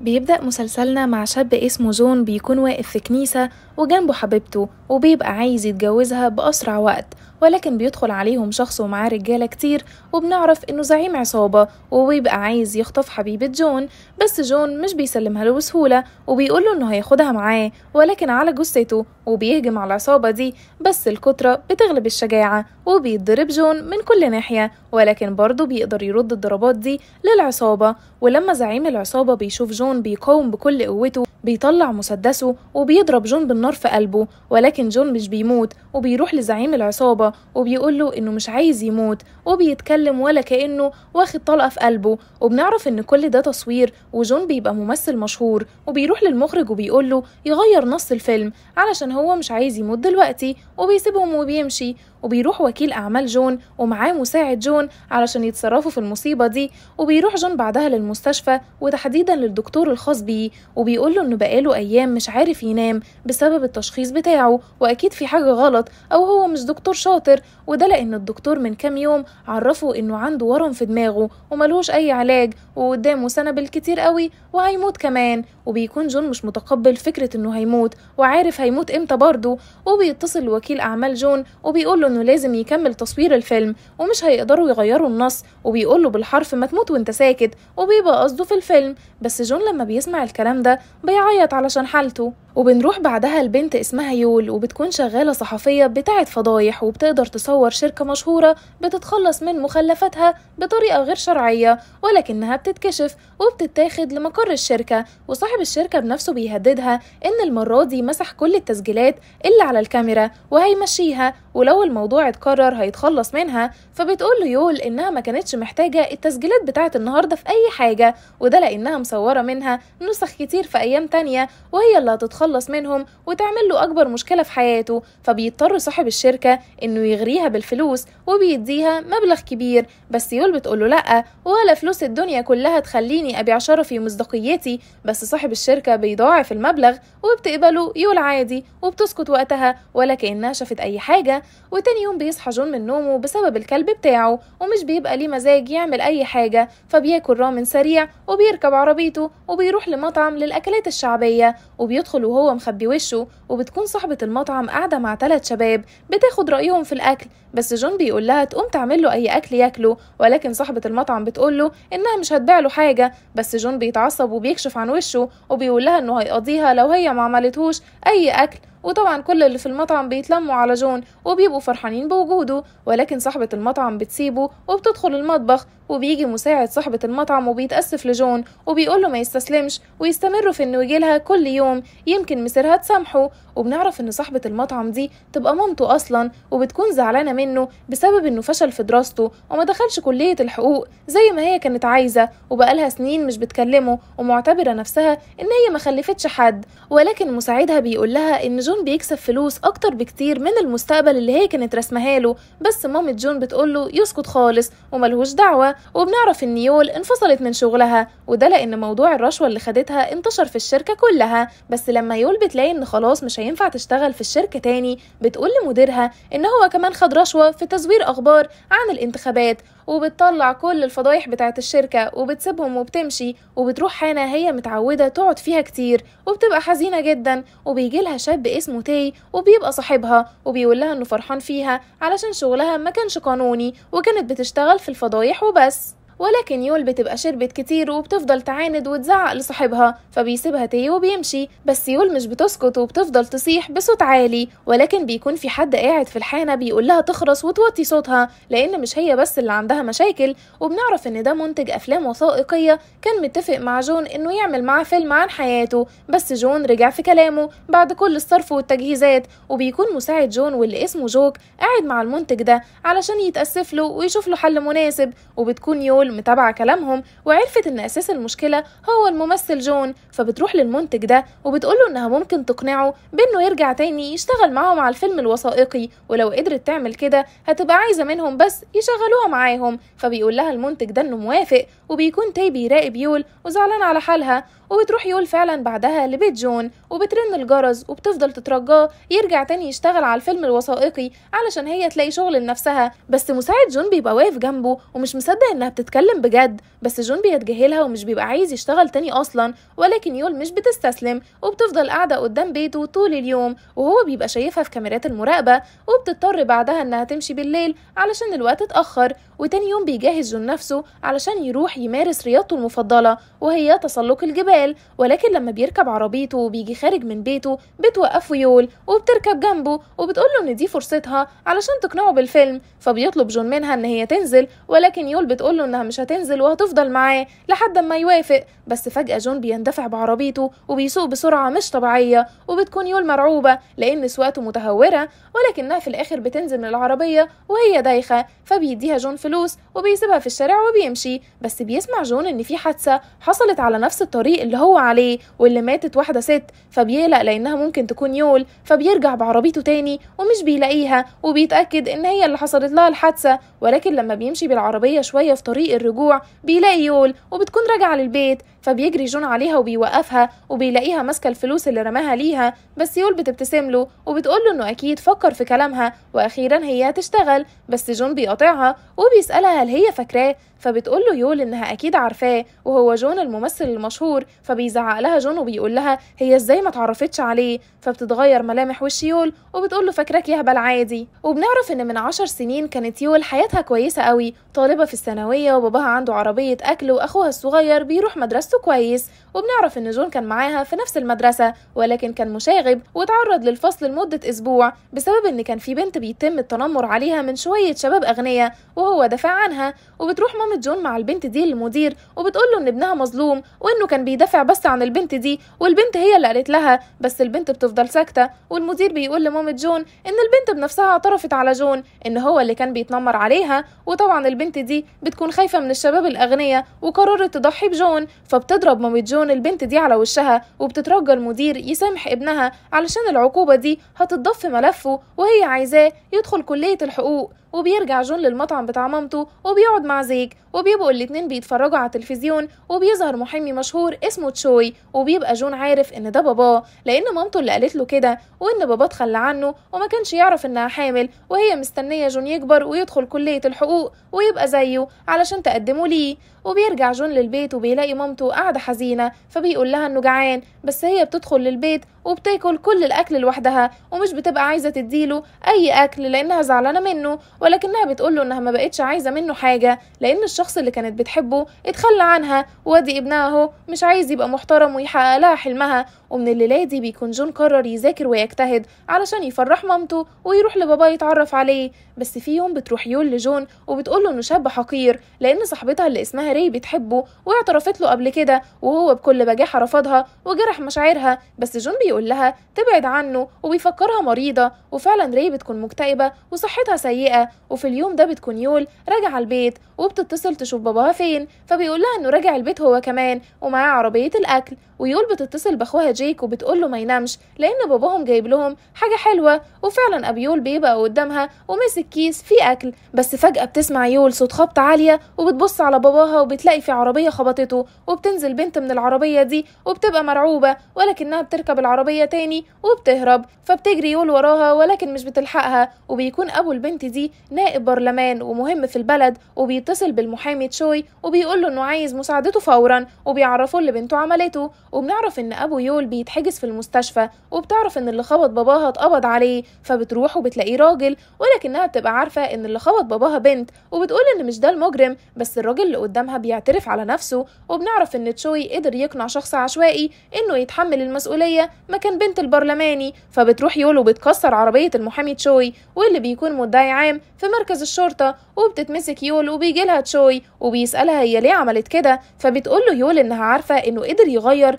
بيبدأ مسلسلنا مع شاب اسمه جون بيكون واقف في كنيسة وجنبه حبيبته وبيبقى عايز يتجوزها بأسرع وقت ولكن بيدخل عليهم شخص ومعاه رجالة كتير وبنعرف إنه زعيم عصابة وبيبقى عايز يخطف حبيبة جون بس جون مش بيسلمها له بسهولة وبيقوله إنه هياخدها معاه ولكن على جثته وبيهجم على العصابة دي بس الكترة بتغلب الشجاعة وبيتضرب جون من كل ناحية ولكن برضه بيقدر يرد الضربات دي للعصابة ولما زعيم العصابة بيشوف جون جون بيقاوم بكل قوته بيطلع مسدسه وبيضرب جون بالنار في قلبه ولكن جون مش بيموت وبيروح لزعيم العصابة وبيقوله إنه مش عايز يموت وبيتكلم ولا كأنه واخد طلقة في قلبه وبنعرف إن كل ده تصوير وجون بيبقى ممثل مشهور وبيروح للمخرج وبيقول له يغير نص الفيلم علشان هو مش عايز يموت دلوقتي وبيسيبهم وبيمشي وبيروح وكيل أعمال جون ومعاه مساعد جون علشان يتصرفوا في المصيبة دي وبيروح جون بعدها للمستشفى وتحديدا للدكتور الخاص بيه وبيقول له إنه بقاله أيام مش عارف ينام بسبب التشخيص بتاعه وأكيد في حاجة غلط أو هو مش دكتور شاطر وده لأن الدكتور من كام يوم عرفه انه عنده ورم في دماغه وملهوش اي علاج وقدامه سنه بالكتير قوي وهيموت كمان وبيكون جون مش متقبل فكرة إنه هيموت وعارف هيموت إمتى برضه وبيتصل لوكيل أعمال جون وبيقوله إنه لازم يكمل تصوير الفيلم ومش هيقدروا يغيروا النص وبيقوله بالحرف ما تموت وإنت ساكت وبيبقى قصده في الفيلم بس جون لما بيسمع الكلام ده بيعيط علشان حالته وبنروح بعدها لبنت اسمها يول وبتكون شغالة صحفية بتاعة فضايح وبتقدر تصور شركة مشهورة بتتخلص من مخلفاتها بطريقة غير شرعية ولكنها بتتكشف وبتتاخد لمقر الشركة وصح صاحب الشركة بنفسه بيهددها إن المرة دي مسح كل التسجيلات اللي على الكاميرا وهيمشيها ولو الموضوع اتكرر هيتخلص منها فبتقول له يول إنها ما كانتش محتاجة التسجيلات بتاعة النهاردة في أي حاجة وده لأنها مصورة منها نسخ كتير في أيام تانية وهي اللي هتتخلص منهم وتعمل له أكبر مشكلة في حياته فبيضطر صاحب الشركة إنه يغريها بالفلوس وبيديها مبلغ كبير بس يول بتقول له لأ ولا فلوس الدنيا كلها تخليني أبيع شرفي ومصداقيتي بس صاحب صاحب الشركة بيضاعف المبلغ وبتقبله يقول عادي وبتسكت وقتها ولا كأنها شافت أي حاجة وتاني يوم بيصحى جون من نومه بسبب الكلب بتاعه ومش بيبقى ليه مزاج يعمل أي حاجة فبياكل رامن سريع وبيركب عربيته وبيروح لمطعم للأكلات الشعبية وبيدخل وهو مخبي وشه وبتكون صاحبة المطعم قاعدة مع ثلاث شباب بتاخد رأيهم في الأكل بس جون بيقول لها تقوم تعمل له أي أكل ياكله ولكن صاحبة المطعم بتقول له إنها مش هتبيع له حاجة بس جون بيتعصب وبيكشف عن وشه وبيقول لها إنه هيقضيها لو هي ما عملتهوش أي أكل وطبعا كل اللي في المطعم بيتلموا على جون وبيبقوا فرحانين بوجوده ولكن صاحبة المطعم بتسيبه وبتدخل المطبخ وبيجي مساعد صاحبة المطعم وبيتأسف لجون وبيقوله ما يستسلمش ويستمروا في انه يجيلها كل يوم يمكن مسيرها تسامحه وبنعرف ان صاحبة المطعم دي تبقى مامته اصلا وبتكون زعلانة منه بسبب انه فشل في دراسته وما دخلش كلية الحقوق زي ما هي كانت عايزة وبقالها سنين مش بتكلمه ومعتبرة نفسها ان هي ما خلفتش حد ولكن مساعدها بيقول لها ان جون بيكسب فلوس اكتر بكتير من المستقبل اللي هي كانت رسمها له بس مامة جون بتقوله يسكت خالص وملهوش دعوة وبنعرف ان يول انفصلت من شغلها وده لان موضوع الرشوه اللي خدتها انتشر في الشركه كلها بس لما يول بتلاقي ان خلاص مش هينفع تشتغل في الشركه تاني بتقول لمديرها ان هو كمان خد رشوه في تزوير اخبار عن الانتخابات وبتطلع كل الفضايح بتاعت الشركة وبتسيبهم وبتمشي وبتروح حانة هي متعودة تقعد فيها كتير وبتبقى حزينة جدا وبيجيلها شاب اسمه تاي وبيبقى صاحبها وبيقولها انه فرحان فيها علشان شغلها ما كانش قانوني وكانت بتشتغل في الفضايح وبس ولكن يول بتبقى شربت كتير وبتفضل تعاند وتزعق لصاحبها فبيسيبها تيه وبيمشي بس يول مش بتسكت وبتفضل تصيح بصوت عالي ولكن بيكون في حد قاعد في الحانة بيقول لها تخرس وتوطي صوتها لأن مش هي بس اللي عندها مشاكل وبنعرف إن ده منتج أفلام وثائقية كان متفق مع جون إنه يعمل معاه فيلم عن حياته بس جون رجع في كلامه بعد كل الصرف والتجهيزات وبيكون مساعد جون واللي اسمه جوك قاعد مع المنتج ده علشان يتأسف له ويشوف له حل مناسب وبتكون يول متابعة كلامهم وعرفت إن أساس المشكلة هو الممثل جون فبتروح للمنتج ده وبتقوله إنها ممكن تقنعه بإنه يرجع تاني يشتغل معاهم على الفيلم الوثائقي ولو قدرت تعمل كده هتبقى عايزة منهم بس يشغلوها معاهم فبيقول لها المنتج ده إنه موافق وبيكون تاي بيراقب يول وزعلان على حالها وبتروح يول فعلا بعدها لبيت جون وبترن الجرس وبتفضل تترجاه يرجع تاني يشتغل على الفيلم الوثائقي علشان هي تلاقي شغل لنفسها بس مساعد جون بيبقى واقف جنبه ومش مصدق إنها بتتكلم بتتكلم بجد بس جون بيتجاهلها ومش بيبقى عايز يشتغل تاني أصلا ولكن يول مش بتستسلم وبتفضل قاعدة قدام بيته طول اليوم وهو بيبقى شايفها في كاميرات المراقبة وبتضطر بعدها إنها تمشي بالليل علشان الوقت اتأخر وتاني يوم بيجهز نفسه علشان يروح يمارس رياضته المفضلة وهي تسلق الجبال ولكن لما بيركب عربيته وبيجي خارج من بيته بتوقفه يول وبتركب جنبه وبتقوله ان دي فرصتها علشان تقنعه بالفيلم فبيطلب جون منها ان هي تنزل ولكن يول بتقوله انها مش هتنزل وهتفضل معاه لحد ما يوافق بس فجأة جون بيندفع بعربيته وبيسوق بسرعة مش طبيعية وبتكون يول مرعوبة لأن سواقته متهورة ولكنها في الآخر بتنزل من العربية وهي دايخة فبيديها جون في الفلوس وبيسيبها في الشارع وبيمشي بس بيسمع جون ان في حادثه حصلت على نفس الطريق اللي هو عليه واللي ماتت واحده ست فبيقلق لانها ممكن تكون يول فبيرجع بعربيته تاني ومش بيلاقيها وبيتاكد ان هي اللي حصلت لها الحادثه ولكن لما بيمشي بالعربيه شويه في طريق الرجوع بيلاقي يول وبتكون راجعه للبيت فبيجري جون عليها وبيوقفها وبيلاقيها ماسكه الفلوس اللي رماها ليها بس يول بتبتسم له وبتقول له انه اكيد فكر في كلامها واخيرا هي هتشتغل بس جون بيقاطعها وبيسالها هل هي فاكراه فبتقول له يول انها اكيد عارفاه وهو جون الممثل المشهور فبيزعق لها جون وبيقول لها هي ازاي ما اتعرفتش عليه فبتتغير ملامح وش يول وبتقول له فاكراك يهبل عادي وبنعرف ان من عشر سنين كانت يول حياتها كويسه قوي طالبة في الثانوية وباباها عنده عربية أكل وأخوها الصغير بيروح مدرسته كويس وبنعرف إن جون كان معاها في نفس المدرسة ولكن كان مشاغب وتعرض للفصل لمدة أسبوع بسبب إن كان في بنت بيتم التنمر عليها من شوية شباب أغنياء وهو دفع عنها وبتروح مامة جون مع البنت دي للمدير وبتقول له إن ابنها مظلوم وإنه كان بيدافع بس عن البنت دي والبنت هي اللي قالت لها بس البنت بتفضل ساكتة والمدير بيقول لمامة جون إن البنت بنفسها اعترفت على جون إن هو اللي كان بيتنمر عليها وطبعا البنت دي بتكون خايفة من الشباب الأغنياء وقررت تضحي بجون فبتضرب مامة جون البنت دي على وشها وبتترجى المدير يسامح ابنها علشان العقوبة دي هتتضاف في ملفه وهي عايزاه يدخل كلية الحقوق وبيرجع جون للمطعم بتاع مامته وبيقعد مع زيك وبيبقوا الاتنين بيتفرجوا على التلفزيون وبيظهر محامي مشهور اسمه تشوي وبيبقى جون عارف ان ده باباه لان مامته اللي قالت له كده وان باباه اتخلى عنه وما كانش يعرف انها حامل وهي مستنيه جون يكبر ويدخل كليه الحقوق ويبقى زيه علشان تقدمه ليه وبيرجع جون للبيت وبيلاقي مامته قاعدة حزينة فبيقول لها إنه جعان بس هي بتدخل للبيت وبتاكل كل الأكل لوحدها ومش بتبقى عايزة تديله أي أكل لأنها زعلانة منه ولكنها بتقوله إنها ما بقتش عايزة منه حاجة لأن الشخص اللي كانت بتحبه اتخلى عنها وادي ابنها أهو مش عايز يبقى محترم ويحقق لها حلمها ومن الليلة دي بيكون جون قرر يذاكر ويجتهد علشان يفرح مامته ويروح لبابا يتعرف عليه بس في يوم بتروح يول لجون وبتقوله إنه شاب حقير لأن صاحبتها اللي اسمها ري بتحبه واعترفت له قبل كده وهو بكل بجاحة رفضها وجرح مشاعرها بس جون بيقول لها تبعد عنه وبيفكرها مريضة وفعلا ري بتكون مكتئبة وصحتها سيئة وفي اليوم ده بتكون يول راجع البيت وبتتصل تشوف باباها فين فبيقول لها إنه راجع البيت هو كمان ومعاه عربية الأكل ويول بتتصل باخوها جيك وبتقول له ما ينامش لان باباهم جايب لهم حاجه حلوه وفعلا ابيول بيبقى قدامها وماسك كيس فيه اكل بس فجاه بتسمع يول صوت خبط عاليه وبتبص على باباها وبتلاقي في عربيه خبطته وبتنزل بنت من العربيه دي وبتبقى مرعوبه ولكنها بتركب العربيه تاني وبتهرب فبتجري يول وراها ولكن مش بتلحقها وبيكون ابو البنت دي نائب برلمان ومهم في البلد وبيتصل بالمحامي تشوي وبيقول له انه عايز مساعدته فورا وبيعرفه اللي بنته عملته وبنعرف ان ابو يول بيتحجز في المستشفى وبتعرف ان اللي خبط باباها اتقبض عليه فبتروح وبتلاقيه راجل ولكنها بتبقى عارفه ان اللي خبط باباها بنت وبتقول ان مش ده المجرم بس الراجل اللي قدامها بيعترف على نفسه وبنعرف ان تشوي قدر يقنع شخص عشوائي انه يتحمل المسؤوليه مكان بنت البرلماني فبتروح يول وبتكسر عربيه المحامي تشوي واللي بيكون مدعي عام في مركز الشرطه وبتتمسك يول وبيجي لها تشوي وبيسالها هي ليه عملت كده فبتقول له يول انها عارفه انه قدر يغير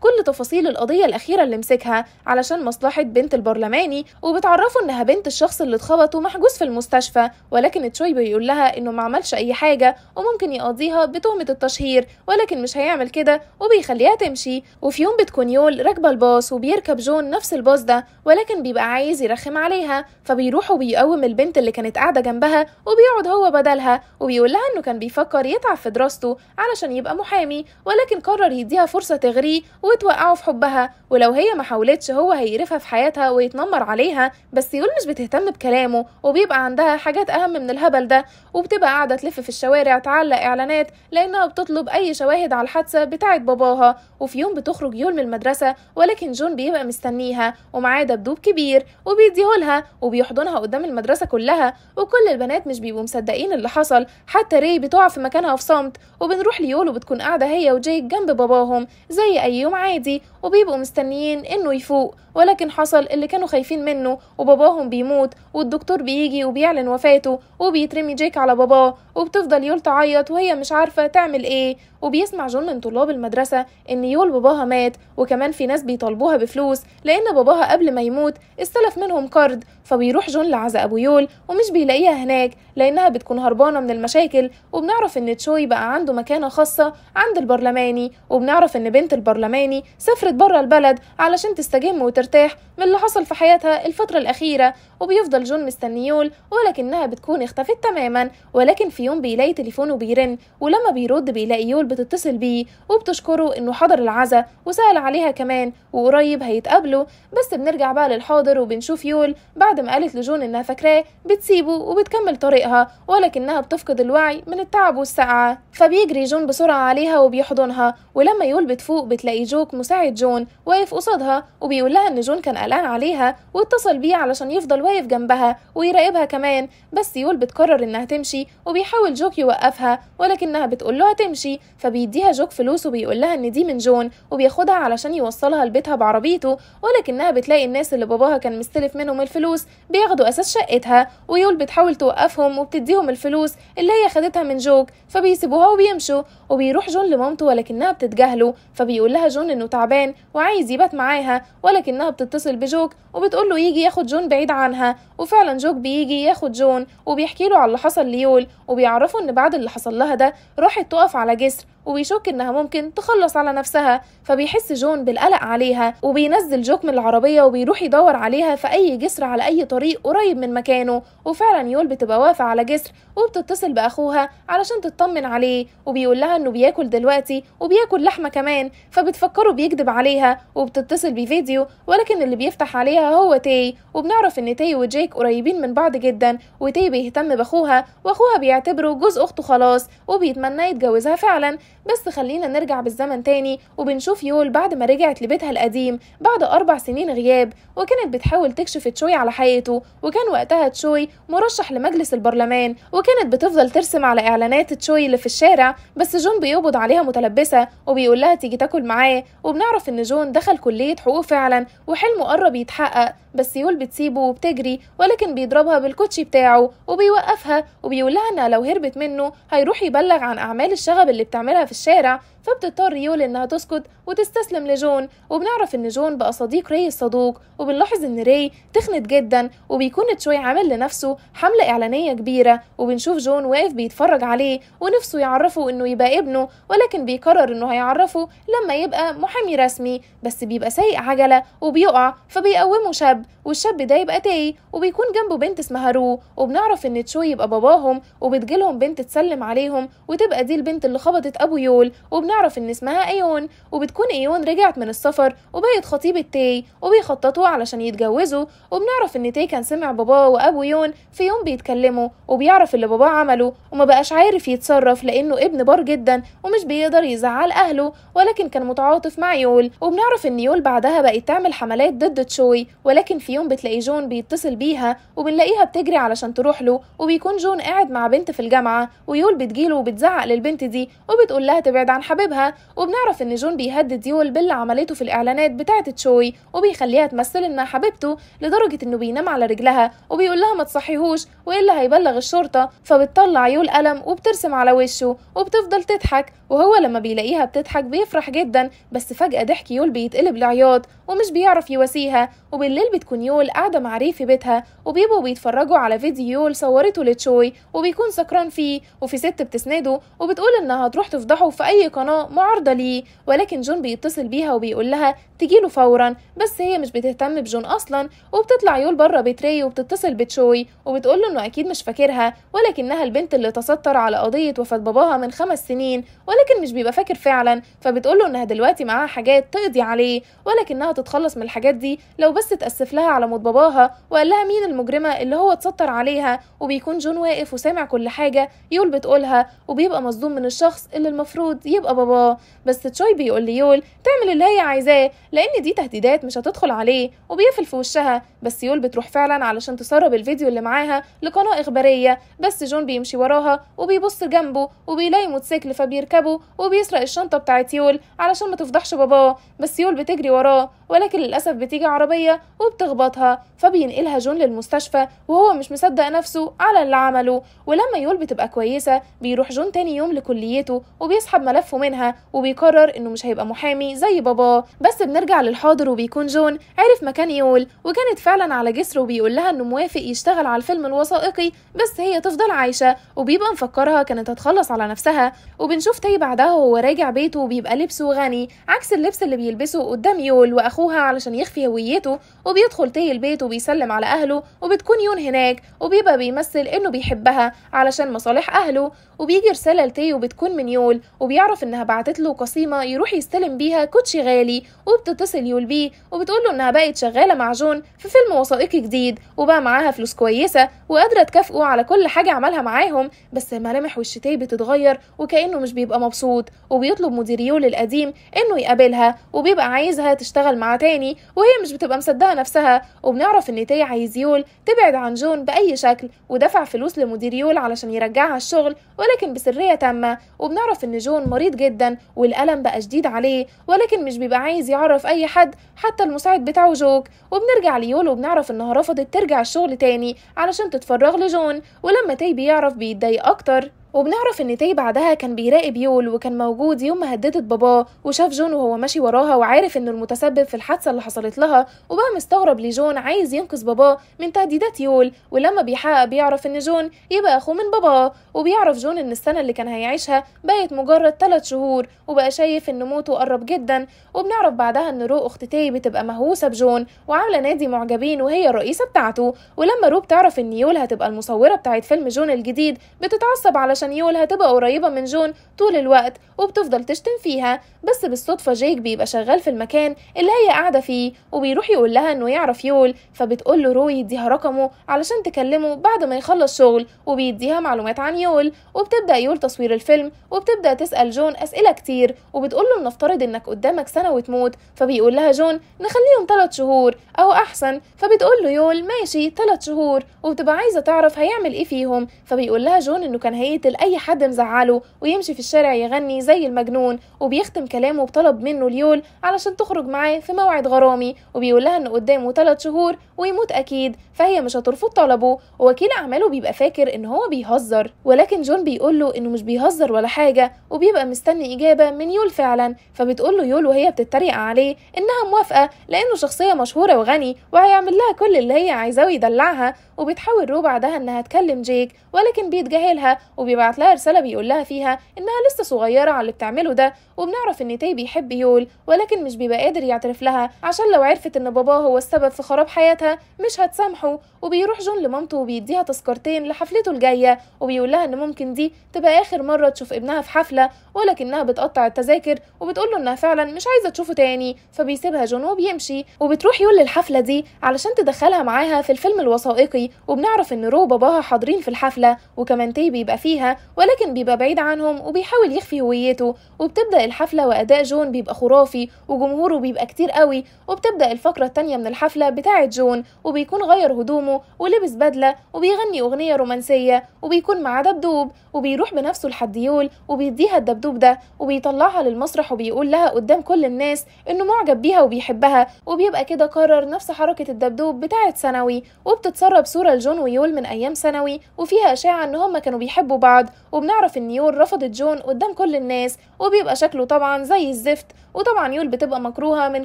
كل تفاصيل القضية الأخيرة اللي مسكها علشان مصلحة بنت البرلماني وبتعرفه إنها بنت الشخص اللي اتخبط ومحجوز في المستشفى ولكن تشوي بيقول لها إنه ما عملش أي حاجة وممكن يقاضيها بتهمة التشهير ولكن مش هيعمل كده وبيخليها تمشي وفي يوم بتكون يول راكبة الباص وبيركب جون نفس الباص ده ولكن بيبقى عايز يرخم عليها فبيروح وبيقوم البنت اللي كانت قاعدة جنبها وبيقعد هو بدلها وبيقول لها إنه كان بيفكر يتعب في دراسته علشان يبقى محامي ولكن قرر يديها فرصة تغريه وتوقعه في حبها ولو هي ما حاولتش هو هيقرفها في حياتها ويتنمر عليها بس يقول مش بتهتم بكلامه وبيبقى عندها حاجات اهم من الهبل ده وبتبقى قاعده تلف في الشوارع تعلق اعلانات لانها بتطلب اي شواهد على الحادثه بتاعه باباها وفي يوم بتخرج يول من المدرسه ولكن جون بيبقى مستنيها ومعاه دبدوب كبير وبيديهولها وبيحضنها قدام المدرسه كلها وكل البنات مش بيبقوا مصدقين اللي حصل حتى ري بتقع في مكانها في صمت وبنروح ليول وبتكون قاعده هي وجيك جنب باباهم زي اي يوم عادي وبيبقوا مستنيين انه يفوق ولكن حصل اللي كانوا خايفين منه وباباهم بيموت والدكتور بيجي وبيعلن وفاته وبيترمي جيك على باباه وبتفضل يول تعيط وهي مش عارفة تعمل ايه وبيسمع جون من طلاب المدرسة ان يول باباها مات وكمان في ناس بيطالبوها بفلوس لان باباها قبل ما يموت استلف منهم قرض فبيروح جون لعزا ابو يول ومش بيلاقيها هناك لانها بتكون هربانة من المشاكل وبنعرف ان تشوي بقى عنده مكانة خاصة عند البرلماني وبنعرف ان بنت البرلماني سافرت سافرت برا البلد علشان تستجم وترتاح من اللي حصل في حياتها الفترة الأخيرة وبيفضل جون مستنيول ولكنها بتكون اختفت تماما ولكن في يوم بيلاقي تليفونه بيرن ولما بيرد بيلاقي يول بتتصل بيه وبتشكره إنه حضر العزاء وسأل عليها كمان وقريب هيتقابلوا بس بنرجع بقى للحاضر وبنشوف يول بعد ما قالت لجون إنها فاكراه بتسيبه وبتكمل طريقها ولكنها بتفقد الوعي من التعب والسقعة فبيجري جون بسرعة عليها وبيحضنها ولما يول بتفوق بتلاقي جوك مساعد جون واقف قصادها وبيقول لها ان جون كان قلقان عليها واتصل بيه علشان يفضل واقف جنبها ويراقبها كمان بس يول بتقرر انها تمشي وبيحاول جوك يوقفها ولكنها بتقول له هتمشي فبيديها جوك فلوس وبيقول لها ان دي من جون وبياخدها علشان يوصلها لبيتها بعربيته ولكنها بتلاقي الناس اللي باباها كان مستلف منهم الفلوس بياخدوا اساس شقتها ويول بتحاول توقفهم وبتديهم الفلوس اللي هي خدتها من جوك فبيسيبوها وبيمشوا وبيروح جون لمامته ولكنها بتتجاهله فبيقول لها جون انه تعبان جون وعايز يبات معاها ولكنها بتتصل بجوك وبتقول له يجي ياخد جون بعيد عنها وفعلا جوك بيجي ياخد جون وبيحكي له على اللي حصل ليول وبيعرفوا ان بعد اللي حصل لها ده راحت تقف على جسر وبيشك انها ممكن تخلص على نفسها فبيحس جون بالقلق عليها وبينزل جوك من العربيه وبيروح يدور عليها في اي جسر على اي طريق قريب من مكانه وفعلا يول بتبقى واقفه على جسر وبتتصل باخوها علشان تطمن عليه وبيقول لها انه بياكل دلوقتي وبياكل لحمه كمان فبتفكره بيكذب عليها وبتتصل بفيديو ولكن اللي بيفتح عليها هو تي وبنعرف ان تي وجيك قريبين من بعض جدا وتي بيهتم باخوها واخوها بيعتبره جوز اخته خلاص وبيتمنى يتجوزها فعلا بس خلينا نرجع بالزمن تاني وبنشوف يول بعد ما رجعت لبيتها القديم بعد أربع سنين غياب وكانت بتحاول تكشف تشوي على حقيقته وكان وقتها تشوي مرشح لمجلس البرلمان وكانت بتفضل ترسم على إعلانات تشوي اللي في الشارع بس جون بيقبض عليها متلبسة وبيقول لها تيجي تاكل معاه وبنعرف إن جون دخل كلية حقوق فعلا وحلمه قرب يتحقق بالسيول بتسيبه وبتجري ولكن بيضربها بالكوتشي بتاعه وبيوقفها وبيقولها انها لو هربت منه هيروح يبلغ عن اعمال الشغب اللي بتعملها في الشارع فبتضطر يولي انها تسكت وتستسلم لجون وبنعرف ان جون بقى صديق ري الصدوق وبنلاحظ ان ري تخنت جدا وبيكون تشوي عامل لنفسه حملة اعلانية كبيرة وبنشوف جون واقف بيتفرج عليه ونفسه يعرفه انه يبقى ابنه ولكن بيقرر انه هيعرفه لما يبقى محامي رسمي بس بيبقى سايق عجلة وبيقع فبيقومه شاب والشاب ده يبقى تاي وبيكون جنبه بنت اسمها رو وبنعرف ان تشوي يبقى باباهم وبتجيلهم بنت تسلم عليهم وتبقى دي البنت اللي خبطت ابو يول وبن بنعرف إن اسمها أيون وبتكون أيون رجعت من السفر وبقت خطيبة تاي وبيخططوا علشان يتجوزوا وبنعرف إن تاي كان سمع باباه وأبو يون في يوم بيتكلموا وبيعرف اللي باباه عمله وما بقاش عارف يتصرف لأنه ابن بار جدا ومش بيقدر يزعل أهله ولكن كان متعاطف مع يول وبنعرف إن يول بعدها بقت تعمل حملات ضد تشوي ولكن في يوم بتلاقي جون بيتصل بيها وبنلاقيها بتجري علشان تروح له وبيكون جون قاعد مع بنت في الجامعة ويول بتجيله وبتزعق للبنت دي وبتقول لها تبعد عن حبيبها حبيبها وبنعرف ان جون بيهدد يول باللي عملته في الاعلانات بتاعه تشوي وبيخليها تمثل انها حبيبته لدرجه انه بينام على رجلها وبيقول لها ما تصحيهوش والا هيبلغ الشرطه فبتطلع يول قلم وبترسم على وشه وبتفضل تضحك وهو لما بيلاقيها بتضحك بيفرح جدا بس فجأة ضحك يول بيتقلب لعياط ومش بيعرف يواسيها وبالليل بتكون يول قاعدة مع ريه في بيتها وبيبقوا بيتفرجوا على فيديو يول صورته لتشوي وبيكون سكران فيه وفي ست بتسنده وبتقول انها هتروح تفضحه في اي قناة معارضة ليه ولكن جون بيتصل بيها وبيقول لها تجيله فورا بس هي مش بتهتم بجون اصلا وبتطلع يول بره بيت ري وبتتصل بتشوي وبتقول له انه اكيد مش فاكرها ولكنها البنت اللي تستر على قضية وفاة باباها من خمس سنين ولكن ولكن مش بيبقى فاكر فعلا فبتقول له انها دلوقتي معاها حاجات تقضي عليه ولكنها تتخلص من الحاجات دي لو بس تأسف لها على موت باباها وقال لها مين المجرمة اللي هو اتستر عليها وبيكون جون واقف وسامع كل حاجة يول بتقولها وبيبقى مصدوم من الشخص اللي المفروض يبقى باباه بس تشوي بيقول ليول تعمل اللي هي عايزاه لان دي تهديدات مش هتدخل عليه وبيقفل في وشها بس يول بتروح فعلا علشان تسرب الفيديو اللي معاها لقناة إخبارية بس جون بيمشي وراها وبيبص جنبه وبيلاقي موتوسيكل فبيركبه وبيسرق الشنطة بتاعت يول علشان ما تفضحش باباه بس يول بتجري وراه ولكن للأسف بتيجي عربية وبتخبطها فبينقلها جون للمستشفى وهو مش مصدق نفسه على اللي عمله ولما يول بتبقى كويسة بيروح جون تاني يوم لكليته وبيسحب ملفه منها وبيقرر انه مش هيبقى محامي زي باباه بس بنرجع للحاضر وبيكون جون عرف مكان يول وكانت فعلا على جسره وبيقول لها انه موافق يشتغل على الفيلم الوثائقي بس هي تفضل عايشة وبيبقى مفكرها كانت هتخلص على نفسها وبنشوف تاي بعدها وهو راجع بيته وبيبقى لبسه غني عكس اللبس اللي بيلبسه قدام يول واخوها علشان يخفي هويته وبيدخل تاي البيت وبيسلم على اهله وبتكون يون هناك وبيبقى بيمثل انه بيحبها علشان مصالح اهله وبيجي رساله لتي وبتكون من يول وبيعرف انها بعتت له قسيمه يروح يستلم بيها كوتشي غالي وبتتصل يول بيه وبتقول له انها بقت شغاله مع جون في فيلم وثائقي جديد وبقى معاها فلوس كويسه وقادره تكافئه على كل حاجه عملها معاهم بس ملامح وش تي بتتغير وكانه مش بيبقى مبسوط وبيطلب مدير يول القديم انه يقابلها وبيبقى عايزها تشتغل معاه تاني وهي مش بتبقى مصدقه نفسها وبنعرف ان تي عايز يول تبعد عن جون باي شكل ودفع فلوس لمدير يول علشان يرجعها الشغل ولا ولكن بسرية تامة وبنعرف إن جون مريض جدا والألم بقى شديد عليه ولكن مش بيبقى عايز يعرف أي حد حتى المساعد بتاعه جوك وبنرجع ليول وبنعرف إنها رفضت ترجع الشغل تاني علشان تتفرغ لجون ولما تاي بيعرف بيتضايق أكتر وبنعرف ان تي بعدها كان بيراقب يول وكان موجود يوم ما هددت باباه وشاف جون وهو ماشي وراها وعارف انه المتسبب في الحادثه اللي حصلت لها وبقى مستغرب لجون عايز ينقذ باباه من تهديدات يول ولما بيحقق بيعرف ان جون يبقى اخوه من باباه وبيعرف جون ان السنه اللي كان هيعيشها بقت مجرد 3 شهور وبقى شايف ان موته قرب جدا وبنعرف بعدها ان رو اخت تي بتبقى مهووسه بجون وعامله نادي معجبين وهي الرئيسه بتاعته ولما رو بتعرف ان يول هتبقى المصوره بتاعت فيلم جون الجديد بتتعصب على عشان يولها تبقى قريبة من جون طول الوقت وبتفضل تشتم فيها بس بالصدفة جيك بيبقى شغال في المكان اللي هي قاعدة فيه وبيروح يقول لها انه يعرف يول فبتقول له روي يديها رقمه علشان تكلمه بعد ما يخلص شغل وبيديها معلومات عن يول وبتبدأ يول تصوير الفيلم وبتبدأ تسأل جون أسئلة كتير وبتقول له نفترض انك قدامك سنة وتموت فبيقول لها جون نخليهم 3 شهور او احسن فبتقول له يول ماشي 3 شهور وبتبقى عايزة تعرف هيعمل ايه فيهم فبيقول لها جون انه كان هيئة يقتل أي حد مزعله ويمشي في الشارع يغني زي المجنون وبيختم كلامه بطلب منه اليول علشان تخرج معاه في موعد غرامي وبيقول لها إن قدامه 3 شهور ويموت أكيد فهي مش هترفض طلبه ووكيل اعماله بيبقى فاكر ان هو بيهزر ولكن جون بيقول له انه مش بيهزر ولا حاجه وبيبقى مستني اجابه من يول فعلا فبتقول له يول وهي بتتريق عليه انها موافقه لانه شخصيه مشهوره وغني وهيعمل لها كل اللي هي عايزاه ويدلعها وبتحاول رو بعدها انها تكلم جيك ولكن بيتجاهلها وبيبعت لها رساله بيقول لها فيها انها لسه صغيره على اللي بتعمله ده وبنعرف ان تاي بيحب يول ولكن مش بيبقى قادر يعترف لها عشان لو عرفت ان باباه هو السبب في خراب حياتها مش هتسامحه وبيروح جون لمامته وبيديها تذكرتين لحفلته الجايه وبيقول لها ان ممكن دي تبقى اخر مره تشوف ابنها في حفله ولكنها بتقطع التذاكر وبتقول له انها فعلا مش عايزه تشوفه تاني فبيسيبها جون وبيمشي وبتروح يول للحفله دي علشان تدخلها معاها في الفيلم الوثائقي وبنعرف ان رو وباباها حاضرين في الحفله وكمان تاي بيبقى فيها ولكن بيبقى بعيد عنهم وبيحاول يخفي هويته وبتبدا الحفله واداء جون بيبقى خرافي وجمهوره بيبقى كتير قوي وبتبدا الفقره التانية من الحفله بتاعه جون وبيكون غير هدومه ولبس بدله وبيغني اغنيه رومانسيه وبيكون معاه دبدوب وبيروح بنفسه يول وبيديها الدبدوب ده وبيطلعها للمسرح وبيقول لها قدام كل الناس انه معجب بيها وبيحبها وبيبقى كده قرر نفس حركه الدبدوب بتاعه ثانوي وبتتسرب صوره لجون ويول من ايام ثانوي وفيها اشاعه ان هما كانوا بيحبوا بعض وبنعرف ان يول رفضت جون قدام كل الناس وبيبقى شكله شكله طبعا زي الزفت وطبعا يول بتبقى مكروهة من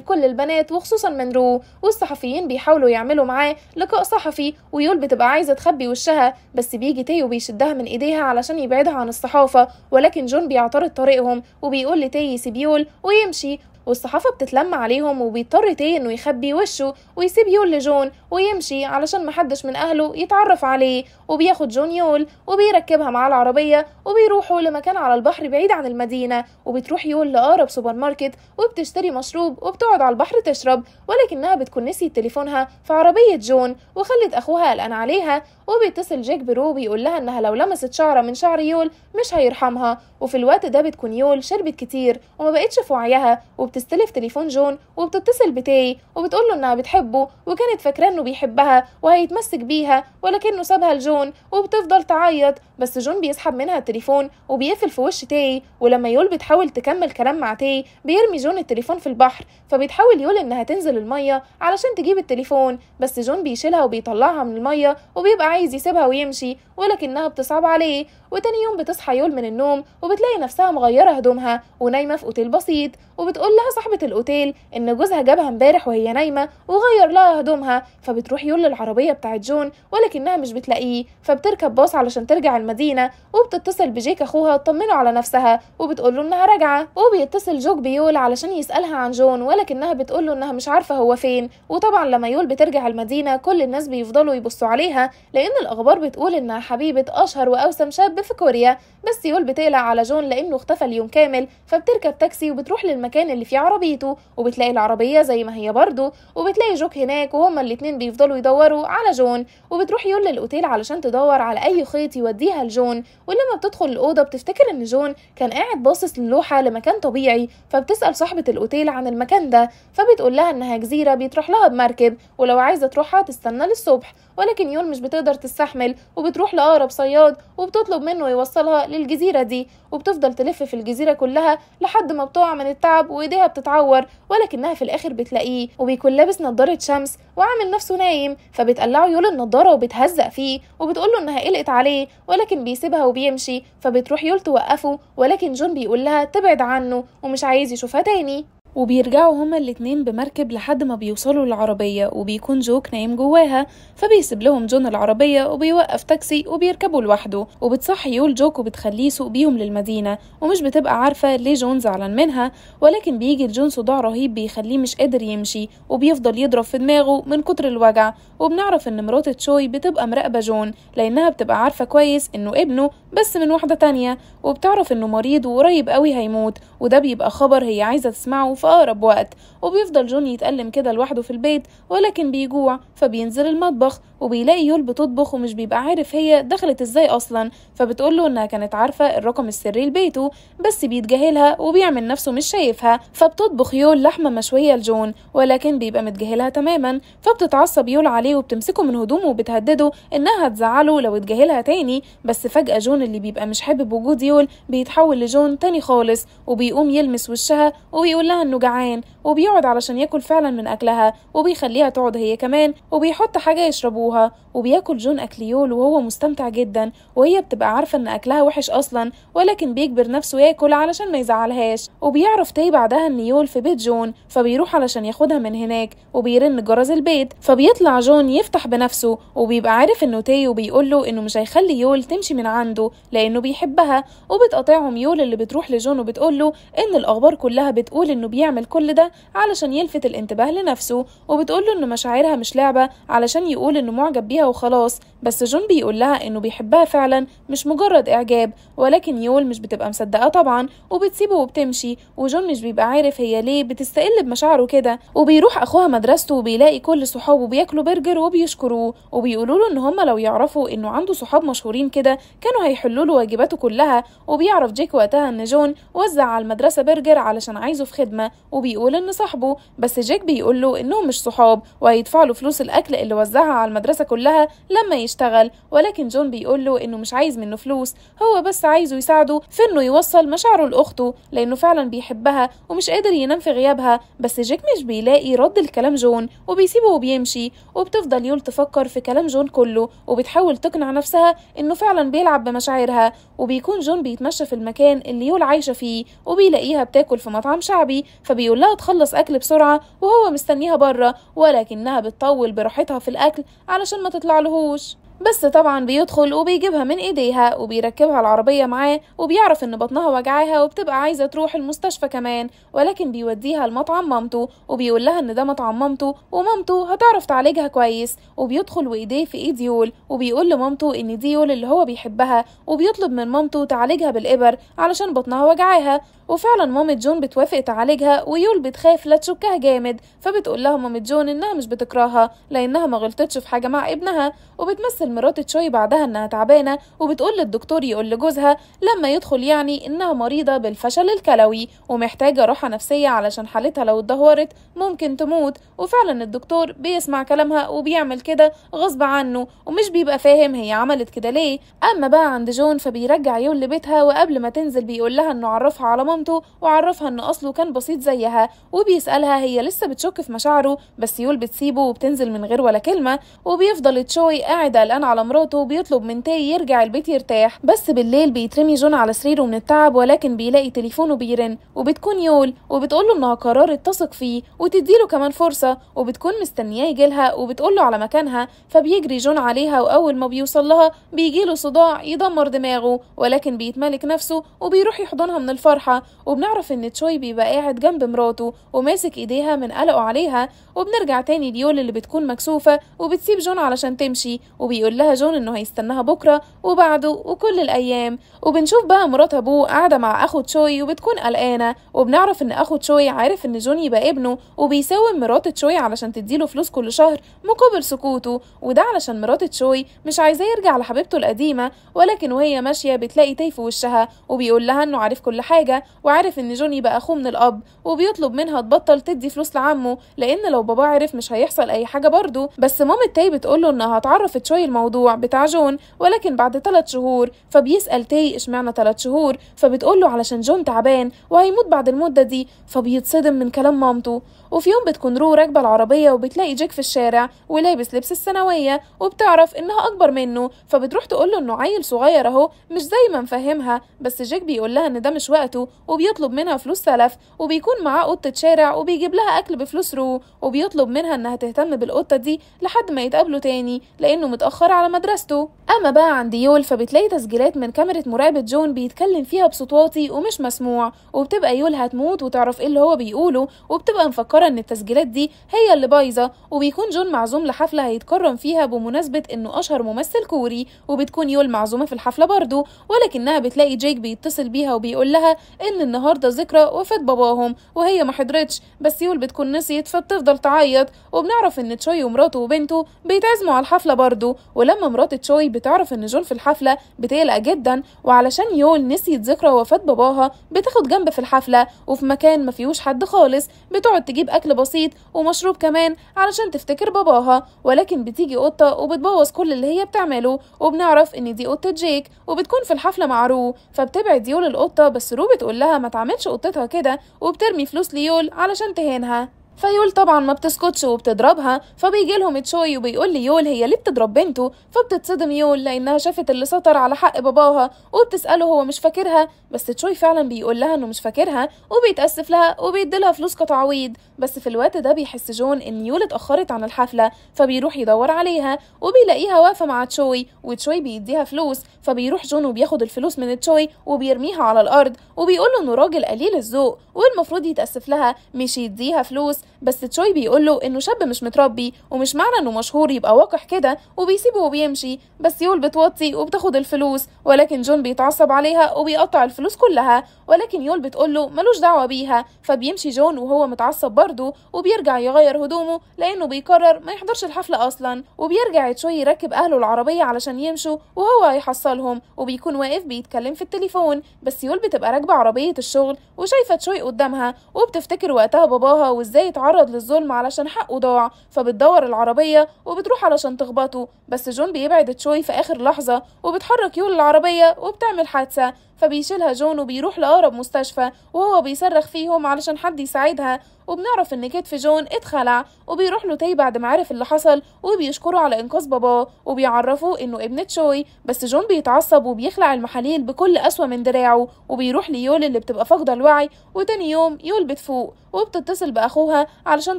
كل البنات وخصوصا من رو والصحفيين بيحاولوا يعملوا معاه لقاء صحفي ويول بتبقى عايزة تخبي وشها بس بيجي تايو بيشدها من ايديها علشان يبعدها عن الصحافة ولكن جون بيعترض طريقهم وبيقول لتاي يسيب يول ويمشي والصحافة بتتلم عليهم وبيضطر تي انه يخبي وشه ويسيب يول لجون ويمشي علشان محدش من اهله يتعرف عليه وبياخد جون يول وبيركبها معاه العربية وبيروحوا لمكان على البحر بعيد عن المدينة وبتروح يول لأقرب سوبر ماركت وبتشتري مشروب وبتقعد على البحر تشرب ولكنها بتكون نسيت تليفونها في عربية جون وخلت أخوها قلقان عليها وبيتصل جيك برو بيقول لها إنها لو لمست شعرة من شعر يول مش هيرحمها وفي الوقت ده بتكون يول شربت كتير ومبقتش في وعيها وبت بتستلف تليفون جون وبتتصل بتاي وبتقول له انها بتحبه وكانت فاكرة انه بيحبها وهيتمسك بيها ولكنه سابها لجون وبتفضل تعيط بس جون بيسحب منها التليفون وبيقفل في وش تاي ولما يول بتحاول تكمل كلام مع تاي بيرمي جون التليفون في البحر فبيتحاول يول انها تنزل المية علشان تجيب التليفون بس جون بيشيلها وبيطلعها من المية وبيبقى عايز يسيبها ويمشي ولكنها بتصعب عليه وتاني يوم بتصحى يول من النوم وبتلاقي نفسها مغيرة هدومها ونايمة في أوتيل بسيط وبتقول لها صاحبة الأوتيل إن جوزها جابها امبارح وهي نايمة وغير لها هدومها فبتروح يول للعربية بتاعت جون ولكنها مش بتلاقيه فبتركب باص علشان ترجع المدينة وبتتصل بجيك أخوها تطمنه على نفسها وبتقول له إنها راجعة وبيتصل جوك بيول علشان يسألها عن جون ولكنها بتقول له إنها مش عارفة هو فين وطبعا لما يول بترجع المدينة كل الناس بيفضلوا يبصوا عليها لأن الأخبار بتقول إنها حبيبة أشهر وأوسم شاب في كوريا بس يول بتقلع على جون لأنه اختفى اليوم كامل فبتركب تاكسي وبتروح للمكان اللي فيه عربيته وبتلاقي العربية زي ما هي برضه وبتلاقي جوك هناك وهما الاتنين بيفضلوا يدوروا على جون وبتروح يول للأوتيل علشان تدور على أي خيط يوديها لجون ولما بتدخل الأوضة بتفتكر إن جون كان قاعد باصص للوحة لمكان طبيعي فبتسأل صاحبة الأوتيل عن المكان ده فبتقول لها إنها جزيرة بيتروح لها بمركب ولو عايزة تروحها تستنى للصبح ولكن يول مش بتقدر تستحمل وبتروح لأقرب صياد وبتطلب منه يوصلها للجزيرة دي وبتفضل تلف في الجزيرة كلها لحد ما بتقع من التعب وإيديها بتتعور ولكنها في الآخر بتلاقيه وبيكون لابس نضارة شمس وعامل نفسه نايم فبتقلعه يول النضارة وبتهزق فيه وبتقوله إنها قلقت عليه ولكن بيسيبها وبيمشي فبتروح يول توقفه ولكن جون بيقول لها تبعد عنه ومش عايز يشوفها تاني وبيرجعوا هما الاتنين بمركب لحد ما بيوصلوا العربية وبيكون جوك نايم جواها فبيسيب لهم جون العربية وبيوقف تاكسي وبيركبوا لوحده وبتصحي يول جوك وبتخليه يسوق بيهم للمدينة ومش بتبقى عارفة ليه جون زعلان منها ولكن بيجي لجون صداع رهيب بيخليه مش قادر يمشي وبيفضل يضرب في دماغه من كتر الوجع وبنعرف ان مرات تشوي بتبقى مراقبة جون لانها بتبقى عارفة كويس انه ابنه بس من واحدة تانية وبتعرف انه مريض وقريب قوي هيموت وده بيبقى خبر هي عايزة تسمعه في أقرب وقت وبيفضل جون يتألم كده لوحده في البيت ولكن بيجوع فبينزل المطبخ وبيلاقي يول بتطبخ ومش بيبقى عارف هي دخلت ازاي اصلا فبتقوله انها كانت عارفه الرقم السري لبيته بس بيتجاهلها وبيعمل نفسه مش شايفها فبتطبخ يول لحمه مشويه لجون ولكن بيبقى متجاهلها تماما فبتتعصب يول عليه وبتمسكه من هدومه وبتهدده انها تزعله لو اتجاهلها تاني بس فجاه جون اللي بيبقى مش حابب وجود يول بيتحول لجون تاني خالص وبيقوم يلمس وشها وبيقول لها انه جعان وبيقعد علشان ياكل فعلا من اكلها وبيخليها تقعد هي كمان وبيحط حاجه يشربوها ابوها وبياكل جون أكليول وهو مستمتع جدا وهي بتبقى عارفة إن أكلها وحش أصلا ولكن بيجبر نفسه ياكل علشان ما يزعلهاش وبيعرف تاي طيب بعدها إن يول في بيت جون فبيروح علشان ياخدها من هناك وبيرن جرس البيت فبيطلع جون يفتح بنفسه وبيبقى عارف إنه تاي وبيقول له إنه مش هيخلي يول تمشي من عنده لأنه بيحبها وبتقاطعهم يول اللي بتروح لجون وبتقول له إن الأخبار كلها بتقول إنه بيعمل كل ده علشان يلفت الانتباه لنفسه وبتقول له إن مشاعرها مش لعبة علشان يقول إنه معجب بيها وخلاص بس جون بيقول لها انه بيحبها فعلا مش مجرد اعجاب ولكن يول مش بتبقى مصدقه طبعا وبتسيبه وبتمشي وجون مش بيبقى عارف هي ليه بتستقل بمشاعره كده وبيروح اخوها مدرسته وبيلاقي كل صحابه بياكلوا برجر وبيشكروه وبيقولوا له ان هم لو يعرفوا انه عنده صحاب مشهورين كده كانوا هيحلوا له واجباته كلها وبيعرف جيك وقتها ان جون وزع على المدرسه برجر علشان عايزه في خدمه وبيقول ان صاحبه بس جيك بيقول له انهم مش صحاب وهيدفع له فلوس الاكل اللي وزعها على المدرسه المدرسة كلها لما يشتغل ولكن جون بيقول له إنه مش عايز منه فلوس هو بس عايزه يساعده في إنه يوصل مشاعره لأخته لأنه فعلا بيحبها ومش قادر ينام في غيابها بس جيك مش بيلاقي رد لكلام جون وبيسيبه وبيمشي وبتفضل يول تفكر في كلام جون كله وبتحاول تقنع نفسها إنه فعلا بيلعب بمشاعرها وبيكون جون بيتمشى في المكان اللي يول عايشة فيه وبيلاقيها بتاكل في مطعم شعبي فبيقول لها تخلص أكل بسرعة وهو مستنيها بره ولكنها بتطول براحتها في الأكل علشان ما تطلع لهوش بس طبعا بيدخل وبيجيبها من ايديها وبيركبها العربية معاه وبيعرف ان بطنها وجعاها وبتبقى عايزة تروح المستشفى كمان ولكن بيوديها لمطعم مامته وبيقول لها ان ده مطعم مامته ومامته هتعرف تعالجها كويس وبيدخل وايديه في ايد ديول وبيقول لمامته ان ديول اللي هو بيحبها وبيطلب من مامته تعالجها بالابر علشان بطنها وجعاها وفعلا مامة جون بتوافق تعالجها ويول بتخاف لا تشكها جامد فبتقول لها مامة جون انها مش بتكرهها لانها ما غلطتش في حاجه مع ابنها وبتمثل مرات تشوي بعدها انها تعبانه وبتقول للدكتور يقول لجوزها لما يدخل يعني انها مريضه بالفشل الكلوي ومحتاجه راحه نفسيه علشان حالتها لو اتدهورت ممكن تموت وفعلا الدكتور بيسمع كلامها وبيعمل كده غصب عنه ومش بيبقى فاهم هي عملت كده ليه اما بقى عند جون فبيرجع يول لبيتها وقبل ما تنزل بيقول لها انه عرفها على مامته وعرفها إن أصله كان بسيط زيها وبيسألها هي لسه بتشك في مشاعره بس يول بتسيبه وبتنزل من غير ولا كلمة وبيفضل تشوي قاعد قلقان على مراته وبيطلب من تاي يرجع البيت يرتاح بس بالليل بيترمي جون على سريره من التعب ولكن بيلاقي تليفونه بيرن وبتكون يول وبتقوله إنها قررت تثق فيه وتديله كمان فرصة وبتكون مستنياه يجيلها وبتقوله على مكانها فبيجري جون عليها وأول ما بيوصل لها بيجيله صداع يدمر دماغه ولكن بيتمالك نفسه وبيروح يحضنها من الفرحة وبنعرف ان تشوي بيبقى قاعد جنب مراته وماسك ايديها من قلقه عليها وبنرجع تاني ليول اللي بتكون مكسوفه وبتسيب جون علشان تمشي وبيقول لها جون انه هيستناها بكره وبعده وكل الايام وبنشوف بقى مرات ابوه قاعده مع اخو تشوي وبتكون قلقانه وبنعرف ان اخو تشوي عارف ان جون يبقى ابنه وبيساوم مرات تشوي علشان تديله فلوس كل شهر مقابل سكوته وده علشان مرات تشوي مش عايزاه يرجع لحبيبته القديمه ولكن وهي ماشيه بتلاقي تاي في وشها وبيقول لها انه عارف كل حاجه وعارف ان جوني بقى اخوه من الاب وبيطلب منها تبطل تدي فلوس لعمه لان لو بابا عرف مش هيحصل اي حاجه برضه بس مام تاي بتقول له انها اتعرفت شوي الموضوع بتاع جون ولكن بعد 3 شهور فبيسال تاي اشمعنى 3 شهور فبتقول له علشان جون تعبان وهيموت بعد المده دي فبيتصدم من كلام مامته وفي يوم بتكون رو راكبه العربيه وبتلاقي جيك في الشارع ولابس لبس الثانويه وبتعرف انها اكبر منه فبتروح تقول له انه عيل صغير اهو مش زي ما مفهمها بس جيك بيقول لها ان ده مش وقته وبيطلب منها فلوس سلف وبيكون معاه قطه شارع وبيجيب لها اكل بفلوس رو وبيطلب منها انها تهتم بالقطه دي لحد ما يتقابلوا تاني لانه متاخر على مدرسته اما بقى عند يول فبتلاقي تسجيلات من كاميرا مراقبه جون بيتكلم فيها بصوت واطي ومش مسموع وبتبقى يول هتموت وتعرف ايه اللي هو بيقوله وبتبقى مفكره إن التسجيلات دي هي اللي بايظة وبيكون جون معزوم لحفلة هيتكرم فيها بمناسبة إنه أشهر ممثل كوري وبتكون يول معزومة في الحفلة برضه ولكنها بتلاقي جيك بيتصل بيها وبيقول لها إن النهاردة ذكرى وفاة باباهم وهي ما حضرتش بس يول بتكون نسيت فبتفضل تعيط وبنعرف إن تشوي ومراته وبنته بيتعزموا على الحفلة برضه ولما مرات تشوي بتعرف إن جون في الحفلة بتقلق جدا وعلشان يول نسيت ذكرى وفاة باباها بتاخد جنب في الحفلة وفي مكان ما فيهوش حد خالص بتقعد تجيب بتجيب أكل بسيط ومشروب كمان علشان تفتكر باباها ولكن بتيجي قطة وبتبوظ كل اللي هي بتعمله وبنعرف إن دي قطة جيك وبتكون في الحفلة مع رو فبتبعد يول القطة بس رو بتقول لها ما تعملش قطتها كده وبترمي فلوس ليول علشان تهينها فيول طبعا ما بتسكتش وبتضربها فبيجي لهم تشوي وبيقول لي يول هي ليه بتضرب بنته فبتتصدم يول لانها شافت اللي سطر على حق باباها وبتساله هو مش فاكرها بس تشوي فعلا بيقول لها انه مش فاكرها وبيتاسف لها وبيديلها فلوس كتعويض بس في الوقت ده بيحس جون ان يول اتاخرت عن الحفله فبيروح يدور عليها وبيلاقيها واقفه مع تشوي وتشوي بيديها فلوس فبيروح جون وبياخد الفلوس من تشوي وبيرميها على الارض وبيقول له انه راجل قليل الذوق والمفروض يتاسف لها مش يديها فلوس بس تشوي بيقول له انه شاب مش متربي ومش معنى انه مشهور يبقى وقح كده وبيسيبه وبيمشي بس يول بتوطي وبتاخد الفلوس ولكن جون بيتعصب عليها وبيقطع الفلوس كلها ولكن يول بتقول له ملوش دعوه بيها فبيمشي جون وهو متعصب برضه وبيرجع يغير هدومه لانه بيقرر ما يحضرش الحفله اصلا وبيرجع تشوي يركب اهله العربيه علشان يمشوا وهو هيحصلهم وبيكون واقف بيتكلم في التليفون بس يول بتبقى راكبه عربيه الشغل وشايفه تشوي قدامها وبتفتكر وقتها باباها وازاي بيتعرض للظلم علشان حقه ضاع فبتدور العربية وبتروح علشان تخبطه بس جون بيبعد تشوي في آخر لحظة وبتحرك يول العربية وبتعمل حادثة فبيشيلها جون وبيروح لأقرب مستشفى وهو بيصرخ فيهم علشان حد يساعدها وبنعرف ان كتف جون اتخلع وبيروح له تاي بعد ما عرف اللي حصل وبيشكره على انقاذ باباه وبيعرفه انه ابنة شوي بس جون بيتعصب وبيخلع المحاليل بكل أسوأ من دراعه وبيروح ليول اللي بتبقى فاقدة الوعي وتاني يوم يول بتفوق وبتتصل باخوها علشان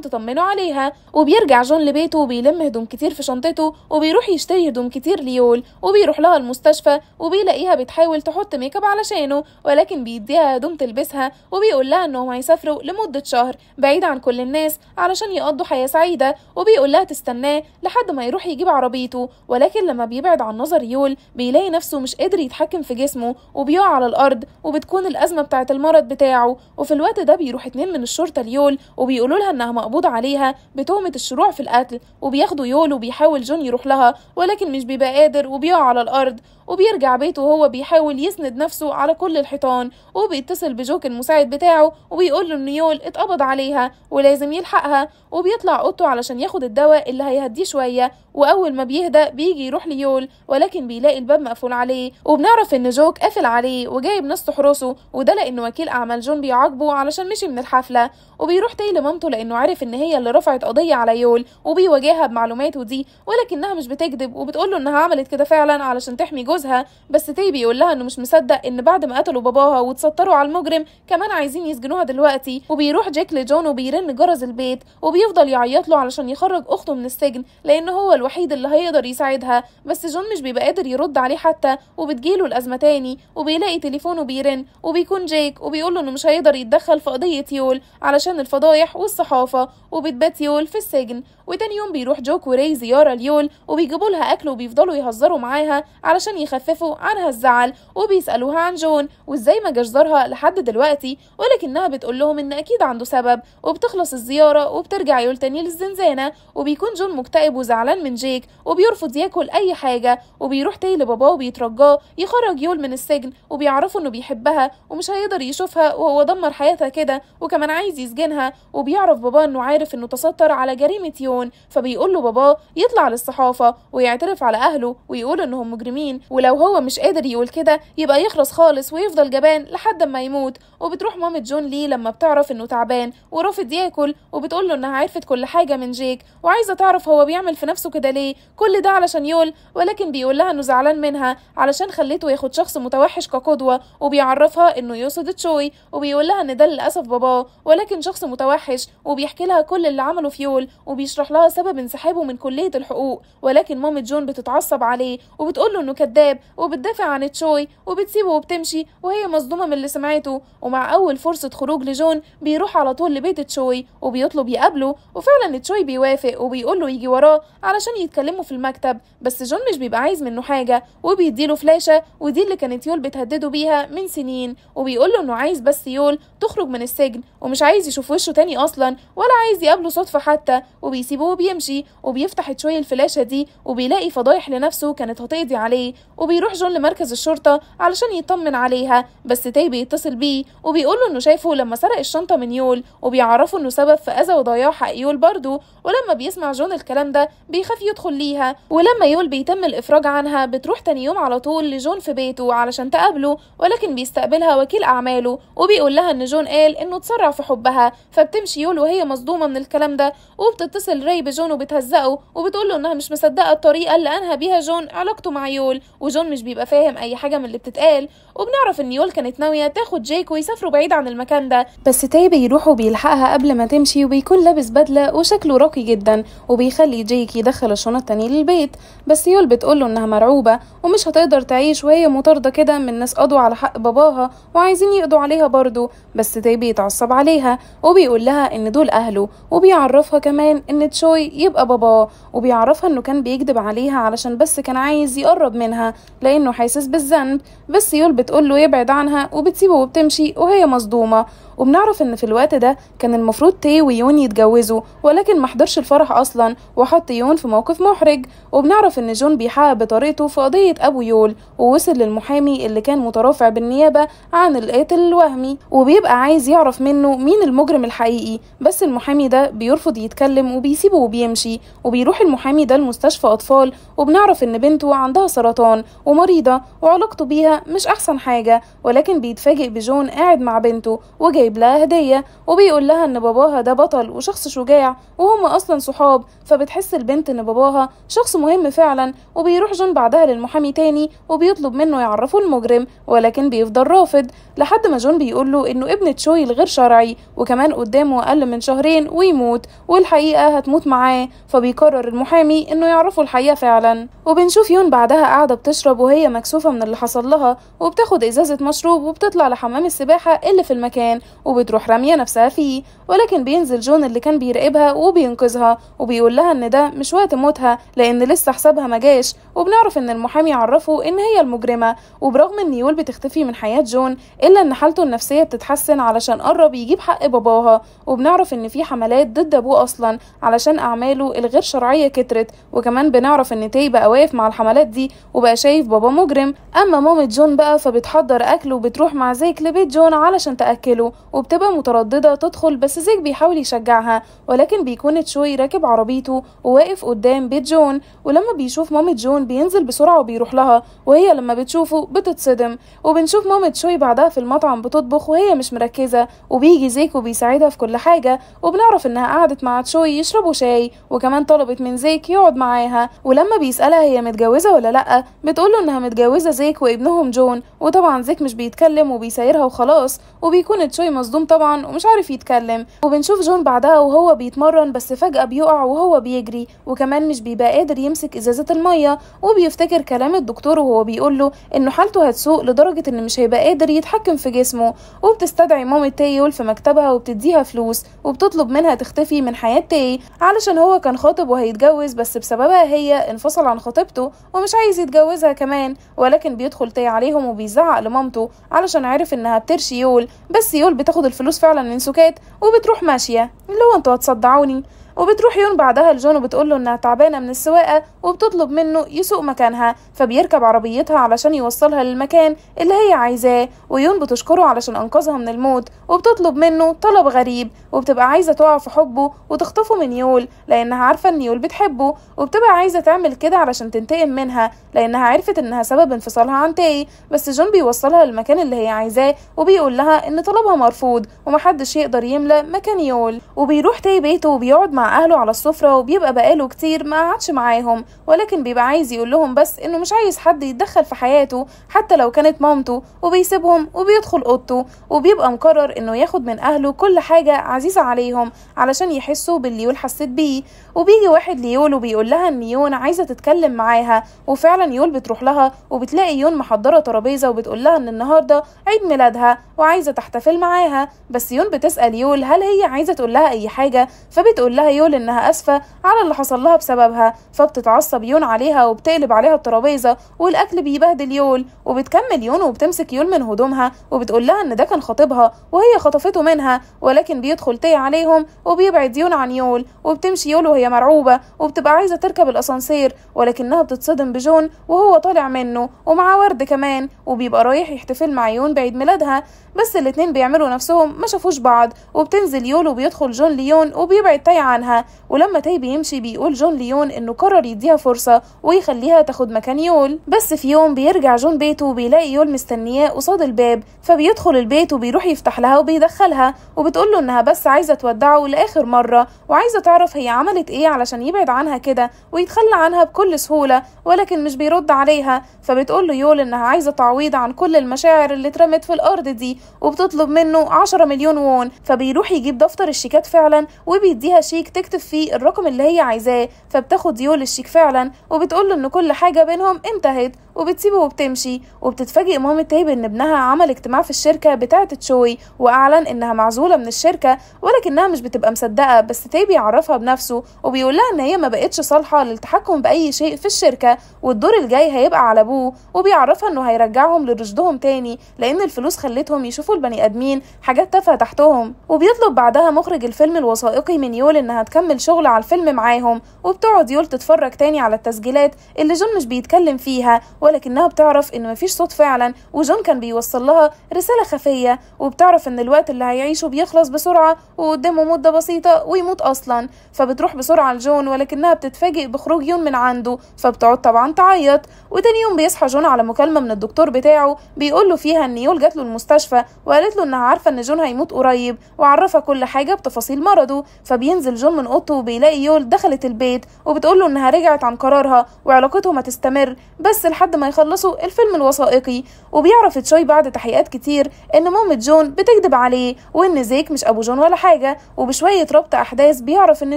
تطمنه عليها وبيرجع جون لبيته وبيلم هدوم كتير في شنطته وبيروح يشتري هدوم كتير ليول وبيروح لها المستشفى وبيلاقيها بتحاول تحط ميك اب علشانه ولكن بيديها هدوم تلبسها وبيقول لها انهم هيسافروا لمدة شهر بعيد عن كل الناس علشان يقضوا حياة سعيدة وبيقول لها تستناه لحد ما يروح يجيب عربيته ولكن لما بيبعد عن نظر يول بيلاقي نفسه مش قادر يتحكم في جسمه وبيقع على الارض وبتكون الازمة بتاعة المرض بتاعه وفي الوقت ده بيروح اتنين من الشرطة ليول وبيقولوا لها انها مقبوض عليها بتهمة الشروع في القتل وبياخدوا يول وبيحاول جون يروح لها ولكن مش بيبقى قادر وبيقع على الارض وبيرجع بيته وهو بيحاول يسند نفسه نفسه على كل الحيطان وبيتصل بجوك المساعد بتاعه وبيقول له ان يول اتقبض عليها ولازم يلحقها وبيطلع اوضته علشان ياخد الدواء اللي هيهديه شويه واول ما بيهدى بيجي يروح ليول ولكن بيلاقي الباب مقفول عليه وبنعرف ان جوك قافل عليه وجايب ناس تحرسه وده لان وكيل اعمال جون بيعاقبه علشان مشي من الحفله وبيروح تاني لمامته لانه عارف ان هي اللي رفعت قضيه على يول وبيواجهها بمعلوماته دي ولكنها مش بتكذب وبتقول له انها عملت كده فعلا علشان تحمي جوزها بس تي بيقول لها انه مش مصدق ان بعد ما قتلوا باباها واتستروا على المجرم كمان عايزين يسجنوها دلوقتي وبيروح جاك لجون وبيرن جرس البيت وبيفضل يعيط له علشان يخرج اخته من السجن لان هو الوحيد اللي هيقدر يساعدها بس جون مش بيبقى قادر يرد عليه حتى وبتجيله الازمه تاني وبيلاقي تليفونه بيرن وبيكون جاك وبيقول له انه مش هيقدر يتدخل في قضيه يول علشان الفضايح والصحافه وبتبات يول في السجن وتاني يوم بيروح جوك وري زياره ليول وبيجيبوا لها اكل وبيفضلوا يهزروا معاها علشان يخففوا عنها الزعل وبيسالوها عن جون وازاي ما جاش زارها لحد دلوقتي ولكنها بتقول لهم ان اكيد عنده سبب وبتخلص الزياره وبترجع يول تاني للزنزانه وبيكون جون مكتئب وزعلان من جيك وبيرفض ياكل اي حاجه وبيروح تاني لباباه وبيترجاه يخرج يول من السجن وبيعرفه انه بيحبها ومش هيقدر يشوفها وهو دمر حياتها كده وكمان عايز يسجنها وبيعرف باباه انه عارف انه تستر على جريمه يول التليفون فبيقول له باباه يطلع للصحافة ويعترف على أهله ويقول إنهم مجرمين ولو هو مش قادر يقول كده يبقى يخلص خالص ويفضل جبان لحد ما يموت وبتروح مامة جون ليه لما بتعرف إنه تعبان ورافض ياكل وبتقول له إنها عرفت كل حاجة من جيك وعايزة تعرف هو بيعمل في نفسه كده ليه كل ده علشان يول ولكن بيقول لها إنه زعلان منها علشان خليته ياخد شخص متوحش كقدوة وبيعرفها إنه يقصد تشوي وبيقول لها إن ده للأسف باباه ولكن شخص متوحش وبيحكي لها كل اللي عمله في يول وبيشرح بيشرح لها سبب انسحابه من كلية الحقوق ولكن مامة جون بتتعصب عليه وبتقول له انه كذاب وبتدافع عن تشوي وبتسيبه وبتمشي وهي مصدومة من اللي سمعته ومع أول فرصة خروج لجون بيروح على طول لبيت تشوي وبيطلب يقابله وفعلا تشوي بيوافق وبيقول له يجي وراه علشان يتكلموا في المكتب بس جون مش بيبقى عايز منه حاجة وبيديله فلاشة ودي اللي كانت يول بتهدده بيها من سنين وبيقول له انه عايز بس يول تخرج من السجن ومش عايز يشوف وشه تاني اصلا ولا عايز يقابله صدفة حتى وبيسيب بيجيبه وبيمشي وبيفتح شوية الفلاشة دي وبيلاقي فضايح لنفسه كانت هتقضي عليه وبيروح جون لمركز الشرطة علشان يطمن عليها بس تاي بيتصل بيه وبيقوله انه شايفه لما سرق الشنطة من يول وبيعرفه انه سبب في اذى وضياع حق يول برضه ولما بيسمع جون الكلام ده بيخاف يدخل ليها ولما يول بيتم الافراج عنها بتروح تاني يوم على طول لجون في بيته علشان تقابله ولكن بيستقبلها وكيل اعماله وبيقول لها ان جون قال انه اتسرع في حبها فبتمشي يول وهي مصدومة من الكلام ده وبتتصل ري بجون وبتهزقه وبتقول له انها مش مصدقه الطريقه اللي انهى بيها جون علاقته مع يول وجون مش بيبقى فاهم اي حاجه من اللي بتتقال وبنعرف ان يول كانت ناويه تاخد جيك ويسافروا بعيد عن المكان ده بس تاي بيروح وبيلحقها قبل ما تمشي وبيكون لابس بدله وشكله راقي جدا وبيخلي جيك يدخل الشنط تاني للبيت بس يول بتقوله انها مرعوبه ومش هتقدر تعيش وهي مطارده كده من ناس قضوا على حق باباها وعايزين يقضوا عليها برضه بس تاي بيتعصب عليها وبيقول لها ان دول اهله وبيعرفها كمان ان كانت شوي يبقى باباه وبيعرفها انه كان بيكذب عليها علشان بس كان عايز يقرب منها لانه حاسس بالذنب بس يول بتقول له يبعد عنها وبتسيبه وبتمشي وهي مصدومه وبنعرف ان في الوقت ده كان المفروض تي ويون يتجوزوا ولكن محضرش الفرح اصلا وحط يون في موقف محرج وبنعرف ان جون بيحقق بطريقته في قضية ابو يول ووصل للمحامي اللي كان مترافع بالنيابة عن القاتل الوهمي وبيبقى عايز يعرف منه مين المجرم الحقيقي بس المحامي ده بيرفض يتكلم وبيسيبه وبيمشي وبيروح المحامي ده لمستشفى اطفال وبنعرف ان بنته عندها سرطان ومريضة وعلاقته بيها مش احسن حاجة ولكن بيتفاجئ بجون قاعد مع بنته وجاي جايب لها هدية وبيقول لها ان باباها ده بطل وشخص شجاع وهم اصلا صحاب فبتحس البنت ان باباها شخص مهم فعلا وبيروح جون بعدها للمحامي تاني وبيطلب منه يعرفه المجرم ولكن بيفضل رافض لحد ما جون بيقول له انه ابنة شوي الغير شرعي وكمان قدامه اقل من شهرين ويموت والحقيقة هتموت معاه فبيقرر المحامي انه يعرفه الحقيقة فعلا وبنشوف يون بعدها قاعدة بتشرب وهي مكسوفة من اللي حصل لها وبتاخد ازازة مشروب وبتطلع لحمام السباحة اللي في المكان وبتروح رامية نفسها فيه ولكن بينزل جون اللي كان بيراقبها وبينقذها وبيقول لها ان ده مش وقت موتها لان لسه حسابها ما جاش وبنعرف ان المحامي عرفه ان هي المجرمة وبرغم ان يول بتختفي من حياة جون الا ان حالته النفسية بتتحسن علشان قرب يجيب حق باباها وبنعرف ان في حملات ضد ابوه اصلا علشان اعماله الغير شرعية كترت وكمان بنعرف ان تي بقى واقف مع الحملات دي وبقى شايف بابا مجرم اما مامة جون بقى فبتحضر اكل وبتروح مع زيك لبيت جون علشان تاكله وبتبقى مترددة تدخل بس زيك بيحاول يشجعها ولكن بيكون تشوي راكب عربيته وواقف قدام بيت جون ولما بيشوف مامة جون بينزل بسرعة وبيروح لها وهي لما بتشوفه بتتصدم وبنشوف مامة تشوي بعدها في المطعم بتطبخ وهي مش مركزة وبيجي زيك وبيساعدها في كل حاجة وبنعرف انها قعدت مع تشوي يشربوا شاي وكمان طلبت من زيك يقعد معاها ولما بيسألها هي متجوزة ولا لأ له انها متجوزة زيك وابنهم جون وطبعا زيك مش بيتكلم وبيسايرها وخلاص وبيكون تشوي مصدوم طبعا ومش عارف يتكلم وبنشوف جون بعدها وهو بيتمرن بس فجأة بيقع وهو بيجري وكمان مش بيبقى قادر يمسك ازازة المية وبيفتكر كلام الدكتور وهو بيقول له انه حالته هتسوء لدرجة ان مش هيبقى قادر يتحكم في جسمه وبتستدعي مامة تاي في مكتبها وبتديها فلوس وبتطلب منها تختفي من حياة تاي علشان هو كان خاطب وهيتجوز بس بسببها هي انفصل عن خطيبته ومش عايز يتجوزها كمان ولكن بيدخل تاي عليهم وبيزعق لمامته علشان عرف انها بترشي يول بس يول بتاخد الفلوس فعلا من سكات وبتروح ماشية اللي هو انتوا هتصدعوني وبتروح يون بعدها لجون وبتقول له انها تعبانه من السواقه وبتطلب منه يسوق مكانها فبيركب عربيتها علشان يوصلها للمكان اللي هي عايزاه ويون بتشكره علشان انقذها من الموت وبتطلب منه طلب غريب وبتبقى عايزه تقع في حبه وتخطفه من يول لانها عارفه ان يول بتحبه وبتبقى عايزه تعمل كده علشان تنتقم منها لانها عرفت انها سبب انفصالها عن تاي بس جون بيوصلها للمكان اللي هي عايزاه وبيقول لها ان طلبها مرفوض ومحدش يقدر يملى مكان يول وبيروح تاي بيته وبيقعد مع اهله على السفره وبيبقى بقاله كتير ما عادش معاهم ولكن بيبقى عايز يقول لهم بس انه مش عايز حد يتدخل في حياته حتى لو كانت مامته وبيسيبهم وبيدخل اوضته وبيبقى مقرر انه ياخد من اهله كل حاجه عزيزه عليهم علشان يحسوا يول حسيت بيه وبيجي واحد ليول وبيقول لها ان يون عايزه تتكلم معاها وفعلا يول بتروح لها وبتلاقي يون محضره ترابيزه وبتقول لها ان النهارده عيد ميلادها وعايزه تحتفل معاها بس يون بتسال يول هل هي عايزه تقول لها اي حاجه فبتقول لها يول إنها أسفة على اللي حصل لها بسببها فبتتعصب يون عليها وبتقلب عليها الترابيزة والأكل بيبهدل يول وبتكمل يون وبتمسك يول من هدومها وبتقول لها إن ده كان خطيبها وهي خطفته منها ولكن بيدخل تي عليهم وبيبعد يون عن يول وبتمشي يول وهي مرعوبة وبتبقى عايزة تركب الأسانسير ولكنها بتتصدم بجون وهو طالع منه ومعاه ورد كمان وبيبقى رايح يحتفل مع يون بعيد ميلادها بس الاتنين بيعملوا نفسهم ما شافوش بعض وبتنزل يول وبيدخل جون ليون وبيبعد تاي عنها ولما تاي بيمشي بيقول جون ليون انه قرر يديها فرصة ويخليها تاخد مكان يول بس في يوم بيرجع جون بيته وبيلاقي يول مستنياه قصاد الباب فبيدخل البيت وبيروح يفتح لها وبيدخلها وبتقول له انها بس عايزة تودعه لآخر مرة وعايزة تعرف هي عملت ايه علشان يبعد عنها كده ويتخلى عنها بكل سهولة ولكن مش بيرد عليها فبتقول له يول انها عايزة تعويض عن كل المشاعر اللي اترمت في الارض دي وبتطلب منه 10 مليون وون فبيروح يجيب دفتر الشيكات فعلا وبيديها شيك تكتب فيه الرقم اللي هي عايزاه فبتاخد ديول الشيك فعلا وبتقول له ان كل حاجه بينهم انتهت وبتسيبه وبتمشي وبتتفاجئ مامة تايب ان ابنها عمل اجتماع في الشركة بتاعة تشوي واعلن انها معزولة من الشركة ولكنها مش بتبقى مصدقة بس تايب يعرفها بنفسه وبيقولها ان هي ما بقتش صالحة للتحكم بأي شيء في الشركة والدور الجاي هيبقى على ابوه وبيعرفها انه هيرجعهم لرشدهم تاني لان الفلوس خلتهم يشوفوا البني ادمين حاجات تافهة تحتهم وبيطلب بعدها مخرج الفيلم الوثائقي من يول انها تكمل شغل على الفيلم معاهم وبتقعد يول تتفرج تاني على التسجيلات اللي جون مش بيتكلم فيها ولكنها بتعرف ان مفيش صوت فعلا وجون كان بيوصل لها رسالة خفية وبتعرف ان الوقت اللي هيعيشه بيخلص بسرعة وقدامه مدة بسيطة ويموت اصلا فبتروح بسرعة لجون ولكنها بتتفاجئ بخروج يون من عنده فبتقعد طبعا تعيط وتاني يوم بيصحى جون على مكالمة من الدكتور بتاعه بيقول له فيها ان يول جات له المستشفى وقالت له انها عارفة ان جون هيموت قريب وعرفها كل حاجة بتفاصيل مرضه فبينزل جون من اوضته وبيلاقي يول دخلت البيت وبتقول له انها رجعت عن قرارها وعلاقتهم هتستمر بس لحد لحد ما يخلصوا الفيلم الوثائقي وبيعرف تشوي بعد تحقيقات كتير ان مامة جون بتكذب عليه وان زيك مش ابو جون ولا حاجة وبشوية ربط احداث بيعرف ان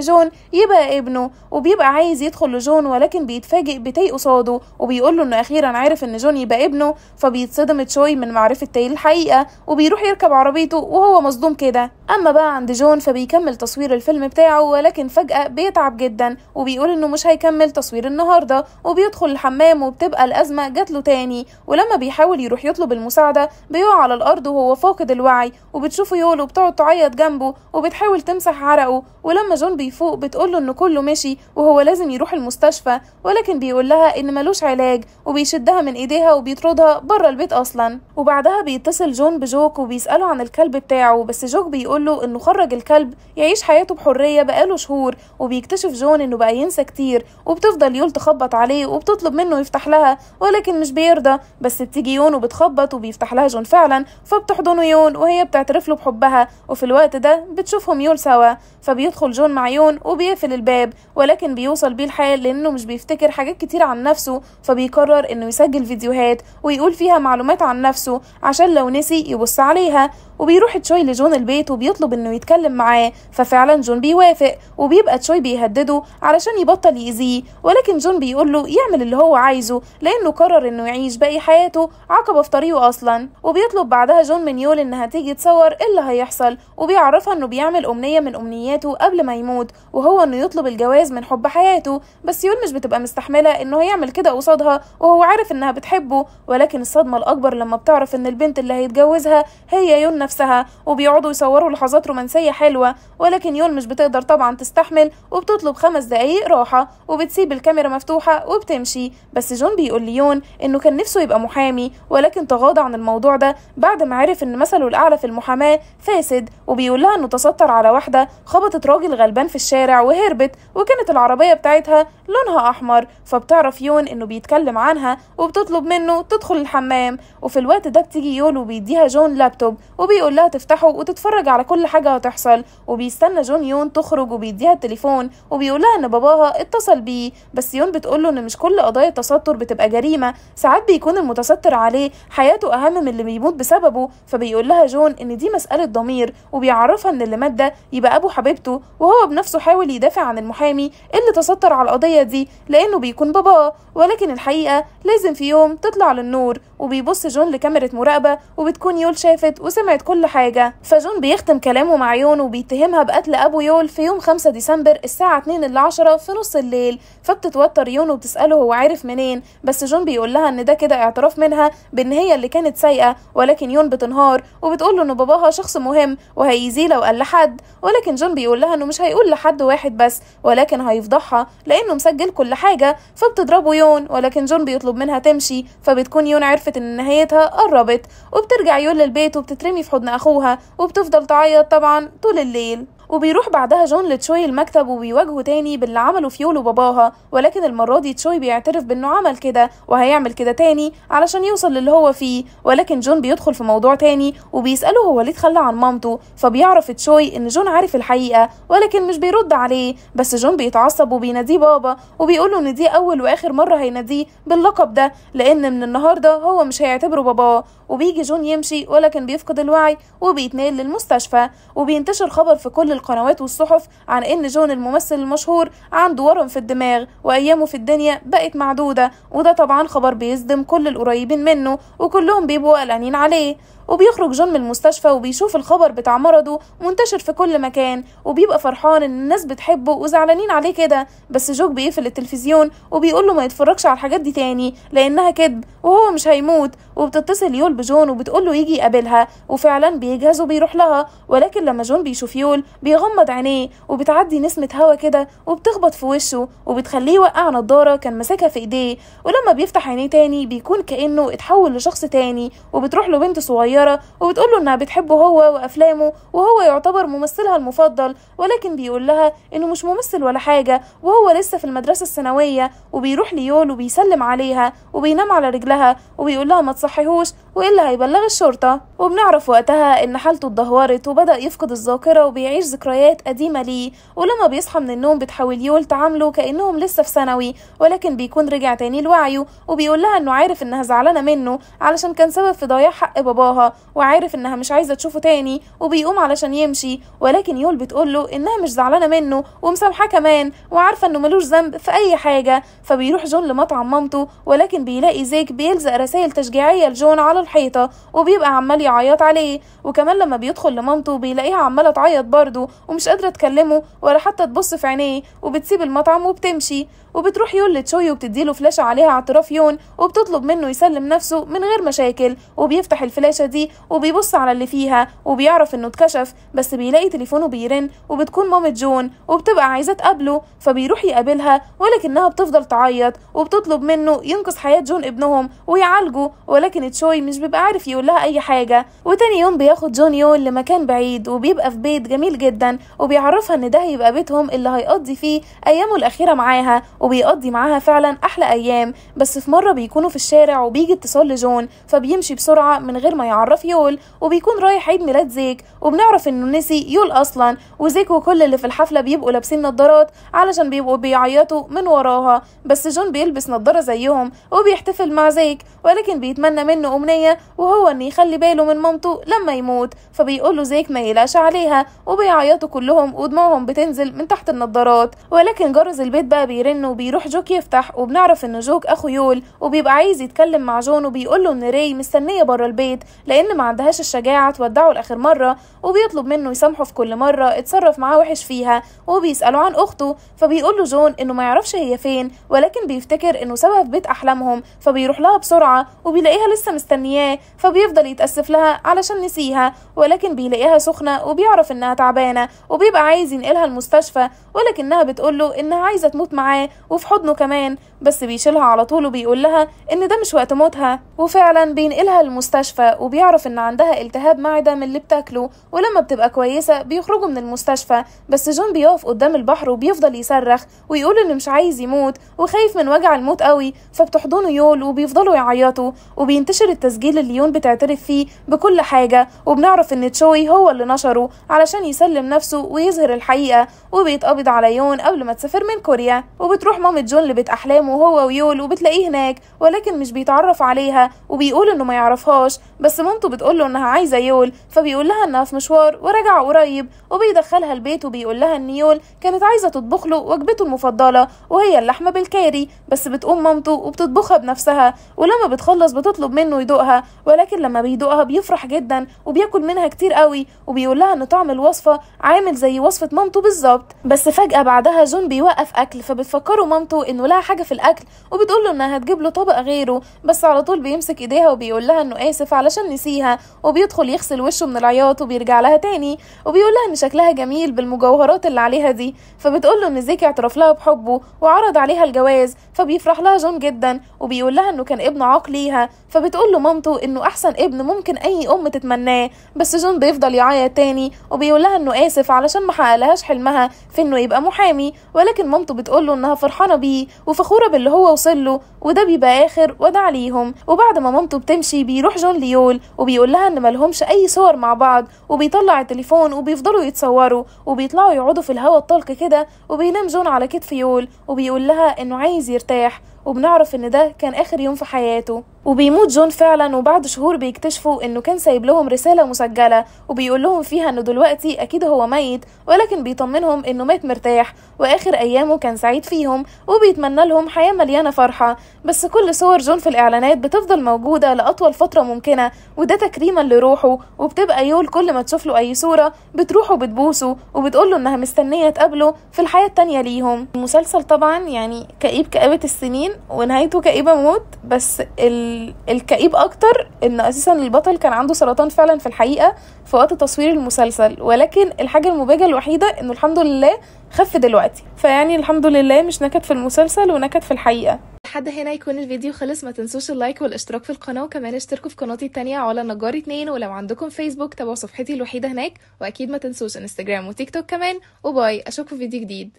جون يبقى ابنه وبيبقى عايز يدخل لجون ولكن بيتفاجئ بتاي قصاده وبيقول له انه اخيرا عارف ان جون يبقى ابنه فبيتصدم تشوي من معرفة تاي الحقيقة وبيروح يركب عربيته وهو مصدوم كده اما بقى عند جون فبيكمل تصوير الفيلم بتاعه ولكن فجأة بيتعب جدا وبيقول انه مش هيكمل تصوير النهاردة وبيدخل الحمام وبتبقى الأزمة جات له تاني ولما بيحاول يروح يطلب المساعدة بيقع على الأرض وهو فاقد الوعي وبتشوفه يولو بتقعد تعيط جنبه وبتحاول تمسح عرقه ولما جون بيفوق بتقوله إن كله مشي وهو لازم يروح المستشفى ولكن بيقول لها إن ملوش علاج وبيشدها من إيديها وبيطردها بره البيت أصلا وبعدها بيتصل جون بجوك وبيسأله عن الكلب بتاعه بس جوك بيقوله إنه خرج الكلب يعيش حياته بحرية بقاله شهور وبيكتشف جون إنه بقى ينسى كتير وبتفضل يول تخبط عليه وبتطلب منه يفتح لها ولكن مش بيرضى بس بتيجي يون وبتخبط وبيفتح لها جون فعلا فبتحضنه يون وهي بتعترف له بحبها وفي الوقت ده بتشوفهم يول سوا فبيدخل جون مع يون وبيقفل الباب ولكن بيوصل بيه الحال لانه مش بيفتكر حاجات كتير عن نفسه فبيقرر انه يسجل فيديوهات ويقول فيها معلومات عن نفسه عشان لو نسي يبص عليها وبيروح تشوي لجون البيت وبيطلب انه يتكلم معاه ففعلا جون بيوافق وبيبقى تشوي بيهدده علشان يبطل يأذيه ولكن جون بيقول له يعمل اللي هو عايزه لكنه قرر انه يعيش باقي حياته عقبة في طريقه اصلا وبيطلب بعدها جون من يول انها تيجي تصور ايه اللي هيحصل وبيعرفها انه بيعمل امنية من امنياته قبل ما يموت وهو انه يطلب الجواز من حب حياته بس يول مش بتبقى مستحملة انه هيعمل كده قصادها وهو عارف انها بتحبه ولكن الصدمة الاكبر لما بتعرف ان البنت اللي هيتجوزها هي يول نفسها وبيقعدوا يصوروا لحظات رومانسية حلوة ولكن يول مش بتقدر طبعا تستحمل وبتطلب خمس دقايق راحة وبتسيب الكاميرا مفتوحة وبتمشي بس جون بيقول ليون إنه كان نفسه يبقى محامي ولكن تغاضى عن الموضوع ده بعد ما عرف إن مثله الأعلى في المحاماة فاسد وبيقول لها إنه تستر على واحدة خبطت راجل غلبان في الشارع وهربت وكانت العربية بتاعتها لونها أحمر فبتعرف يون إنه بيتكلم عنها وبتطلب منه تدخل الحمام وفي الوقت ده بتيجي يول وبيديها جون لابتوب وبيقول لها تفتحه وتتفرج على كل حاجة هتحصل وبيستنى جون يون تخرج وبيديها التليفون وبيقول لها إن باباها اتصل بيه بس يون بتقول له إن مش كل قضايا التستر بتبقى جريمة الجريمة ساعات بيكون المتستر عليه حياته أهم من اللي بيموت بسببه فبيقول لها جون إن دي مسألة ضمير وبيعرفها إن اللي مات ده يبقى أبو حبيبته وهو بنفسه حاول يدافع عن المحامي اللي تستر على القضية دي لأنه بيكون باباه ولكن الحقيقة لازم في يوم تطلع للنور وبيبص جون لكاميرا مراقبة وبتكون يول شافت وسمعت كل حاجة فجون بيختم كلامه مع يون وبيتهمها بقتل أبو يول في يوم 5 ديسمبر الساعة 2 إلا 10 في نص الليل فبتتوتر يون وبتسأله هو عارف منين بس جون بيقول لها إن ده كده اعتراف منها بإن هي اللي كانت سايقة ولكن يون بتنهار وبتقول له إن باباها شخص مهم وهيذيه لو قال لحد ولكن جون بيقول لها إنه مش هيقول لحد واحد بس ولكن هيفضحها لأنه مسجل كل حاجة فبتضربه يون ولكن جون بيطلب منها تمشي فبتكون يون عرفت عرفت ان نهايتها قربت وبترجع يول البيت وبتترمي في حضن اخوها وبتفضل تعيط طبعا طول الليل وبيروح بعدها جون لتشوي المكتب وبيواجهه تاني باللي عمله في يولو باباها ولكن المرة دي تشوي بيعترف بانه عمل كده وهيعمل كده تاني علشان يوصل للي هو فيه ولكن جون بيدخل في موضوع تاني وبيسأله هو ليه اتخلى عن مامته فبيعرف تشوي ان جون عارف الحقيقة ولكن مش بيرد عليه بس جون بيتعصب وبيناديه بابا وبيقوله ان دي اول واخر مرة هيناديه باللقب ده لان من النهاردة هو مش هيعتبره باباه وبيجي جون يمشي ولكن بيفقد الوعي وبيتنقل للمستشفى وبينتشر خبر في كل القنوات والصحف عن إن جون الممثل المشهور عنده ورم في الدماغ وأيامه في الدنيا بقت معدودة وده طبعا خبر بيصدم كل القريبين منه وكلهم بيبقوا قلقانين عليه وبيخرج جون من المستشفى وبيشوف الخبر بتاع مرضه منتشر في كل مكان وبيبقى فرحان ان الناس بتحبه وزعلانين عليه كده بس جوك بيقفل التلفزيون وبيقول له ما يتفرجش على الحاجات دي تاني لانها كذب وهو مش هيموت وبتتصل يول بجون وبتقول له يجي يقابلها وفعلا بيجهز وبيروح لها ولكن لما جون بيشوف يول بيغمض عينيه وبتعدي نسمة هوا كده وبتخبط في وشه وبتخليه يوقع نضارة كان ماسكها في ايديه ولما بيفتح عينيه تاني بيكون كأنه اتحول لشخص تاني وبتروح له بنت صغيرة الشجرة وبتقوله إنها بتحبه هو وأفلامه وهو يعتبر ممثلها المفضل ولكن بيقول لها إنه مش ممثل ولا حاجة وهو لسه في المدرسة الثانوية وبيروح ليول وبيسلم عليها وبينام على رجلها وبيقول لها ما تصحيهوش وإلا هيبلغ الشرطة وبنعرف وقتها إن حالته اتدهورت وبدأ يفقد الذاكرة وبيعيش ذكريات قديمة ليه ولما بيصحى من النوم بتحاول يول تعامله كأنهم لسه في ثانوي ولكن بيكون رجع تاني لوعيه وبيقول لها إنه عارف إنها زعلانة منه علشان كان سبب في ضياع حق باباها وعارف إنها مش عايزة تشوفه تاني وبيقوم علشان يمشي ولكن يول بتقوله إنها مش زعلانة منه ومسامحاه كمان وعارفة إنه ملوش ذنب في أي حاجة فبيروح جون لمطعم مامته ولكن بيلاقي زيك بيلزق رسائل تشجيعية لجون على الحيطة وبيبقى عمال يعيط عليه وكمان لما بيدخل لمامته بيلاقيها عمالة تعيط برضه ومش قادرة تكلمه ولا حتى تبص في عينيه وبتسيب المطعم وبتمشي وبتروح يول لتشوي وبتديله فلاشة عليها اعتراف يون وبتطلب منه يسلم نفسه من غير مشاكل وبيفتح الفلاشة دي وبيبص على اللي فيها وبيعرف انه اتكشف بس بيلاقي تليفونه بيرن وبتكون مامة جون وبتبقى عايزة تقابله فبيروح يقابلها ولكنها بتفضل تعيط وبتطلب منه ينقذ حياة جون ابنهم ويعالجه ولكن تشوي مش بيبقى عارف يقول لها اي حاجة وتاني يوم بياخد جون يول لمكان بعيد وبيبقى في بيت جميل جدا وبيعرفها ان ده هيبقى بيتهم اللي هيقضي فيه ايامه الاخيرة معاها وبيقضي معاها فعلا احلى ايام بس في مرة بيكونوا في الشارع وبيجي اتصال لجون فبيمشي بسرعة من غير ما يعرف بنعرف يول وبيكون رايح عيد ميلاد زيك وبنعرف انه نسي يول اصلا وزيك وكل اللي في الحفله بيبقوا لابسين نظارات علشان بيبقوا بيعيطوا من وراها بس جون بيلبس نظاره زيهم وبيحتفل مع زيك ولكن بيتمنى منه امنيه وهو انه يخلي باله من مامته لما يموت فبيقول له زيك ما يلاش عليها وبيعيطوا كلهم ودموعهم بتنزل من تحت النظارات ولكن جرز البيت بقى بيرن وبيروح جوك يفتح وبنعرف ان جوك اخو يول وبيبقى عايز يتكلم مع جون وبيقول له ان ري مستنيه بره البيت لأن ما عندهاش الشجاعة تودعه لآخر مرة وبيطلب منه يسامحه في كل مرة اتصرف معاه وحش فيها وبيسأله عن أخته فبيقول له جون إنه ما يعرفش هي فين ولكن بيفتكر إنه سابها في بيت أحلامهم فبيروح لها بسرعة وبيلاقيها لسه مستنياه فبيفضل يتأسف لها علشان نسيها ولكن بيلاقيها سخنة وبيعرف إنها تعبانة وبيبقى عايز ينقلها المستشفى ولكنها بتقول له انها عايزه تموت معاه وفي حضنه كمان بس بيشيلها على طول وبيقول لها ان ده مش وقت موتها وفعلا بينقلها المستشفى وبيعرف ان عندها التهاب معده من اللي بتاكله ولما بتبقى كويسه بيخرجوا من المستشفى بس جون بيقف قدام البحر وبيفضل يصرخ ويقول انه مش عايز يموت وخايف من وجع الموت قوي فبتحضنه يول وبيفضلوا يعيطوا وبينتشر التسجيل اللي يون بتعترف فيه بكل حاجه وبنعرف ان تشوي هو اللي نشره علشان يسلم نفسه ويظهر الحقيقه وبيتقبض بتتقبض على يون قبل ما تسافر من كوريا وبتروح مامة جون لبيت أحلامه هو ويول وبتلاقيه هناك ولكن مش بيتعرف عليها وبيقول إنه ما يعرفهاش بس مامته بتقوله إنها عايزة يول فبيقول لها إنها في مشوار ورجع قريب وبيدخلها البيت وبيقول لها إن يول كانت عايزة تطبخ له وجبته المفضلة وهي اللحمة بالكاري بس بتقوم مامته وبتطبخها بنفسها ولما بتخلص بتطلب منه يدوقها ولكن لما بيدوقها بيفرح جدا وبياكل منها كتير قوي وبيقول لها إن طعم الوصفة عامل زي وصفة مامته بالظبط بس فجأة بعدها جون بيوقف أكل فبتفكره مامته إنه لها حاجة في الأكل وبتقوله إنها هتجيب له طبق غيره بس على طول بيمسك إيديها وبيقول لها إنه آسف علشان نسيها وبيدخل يغسل وشه من العياط وبيرجع لها تاني وبيقول لها إن شكلها جميل بالمجوهرات اللي عليها دي فبتقوله إن زيكي اعترف لها بحبه وعرض عليها الجواز فبيفرح لها جون جدا وبيقول لها إنه كان ابن عاق ليها فبتقول له مامته إنه أحسن ابن ممكن أي أم تتمناه بس جون بيفضل يعيط تاني وبيقول لها إنه آسف علشان محققلهاش حلمها في إنه يبقى محامي ولكن مامته بتقول له انها فرحانه بيه وفخوره باللي هو وصل له وده بيبقى اخر وداع ليهم وبعد ما مامته بتمشي بيروح جون ليول وبيقول لها ان ملهمش اي صور مع بعض وبيطلع التليفون وبيفضلوا يتصوروا وبيطلعوا يقعدوا في الهوا الطلق كده وبينام جون على كتف يول وبيقول لها انه عايز يرتاح وبنعرف ان ده كان اخر يوم في حياته وبيموت جون فعلا وبعد شهور بيكتشفوا انه كان سايب لهم رسالة مسجلة وبيقول لهم فيها انه دلوقتي اكيد هو ميت ولكن بيطمنهم انه مات مرتاح واخر ايامه كان سعيد فيهم وبيتمنى لهم حياة مليانة فرحة بس كل صور جون في الاعلانات بتفضل موجودة لاطول فترة ممكنة وده تكريما لروحه وبتبقى يول كل ما تشوف له اي صورة بتروح وبتبوسه وبتقول له انها مستنية تقابله في الحياة التانية ليهم المسلسل طبعا يعني كئيب كئابة السنين ونهايته كئيبة موت بس ال الكئيب اكتر ان اساسا البطل كان عنده سرطان فعلا في الحقيقه في وقت تصوير المسلسل ولكن الحاجه المبهجه الوحيده انه الحمد لله خف دلوقتي فيعني الحمد لله مش نكد في المسلسل ونكد في الحقيقه لحد هنا يكون الفيديو خلص ما تنسوش اللايك والاشتراك في القناه وكمان اشتركوا في قناتي التانية على نجار اتنين ولو عندكم فيسبوك تابعوا صفحتي الوحيده هناك واكيد ما تنسوش انستجرام وتيك توك كمان وباي اشوفكم في فيديو جديد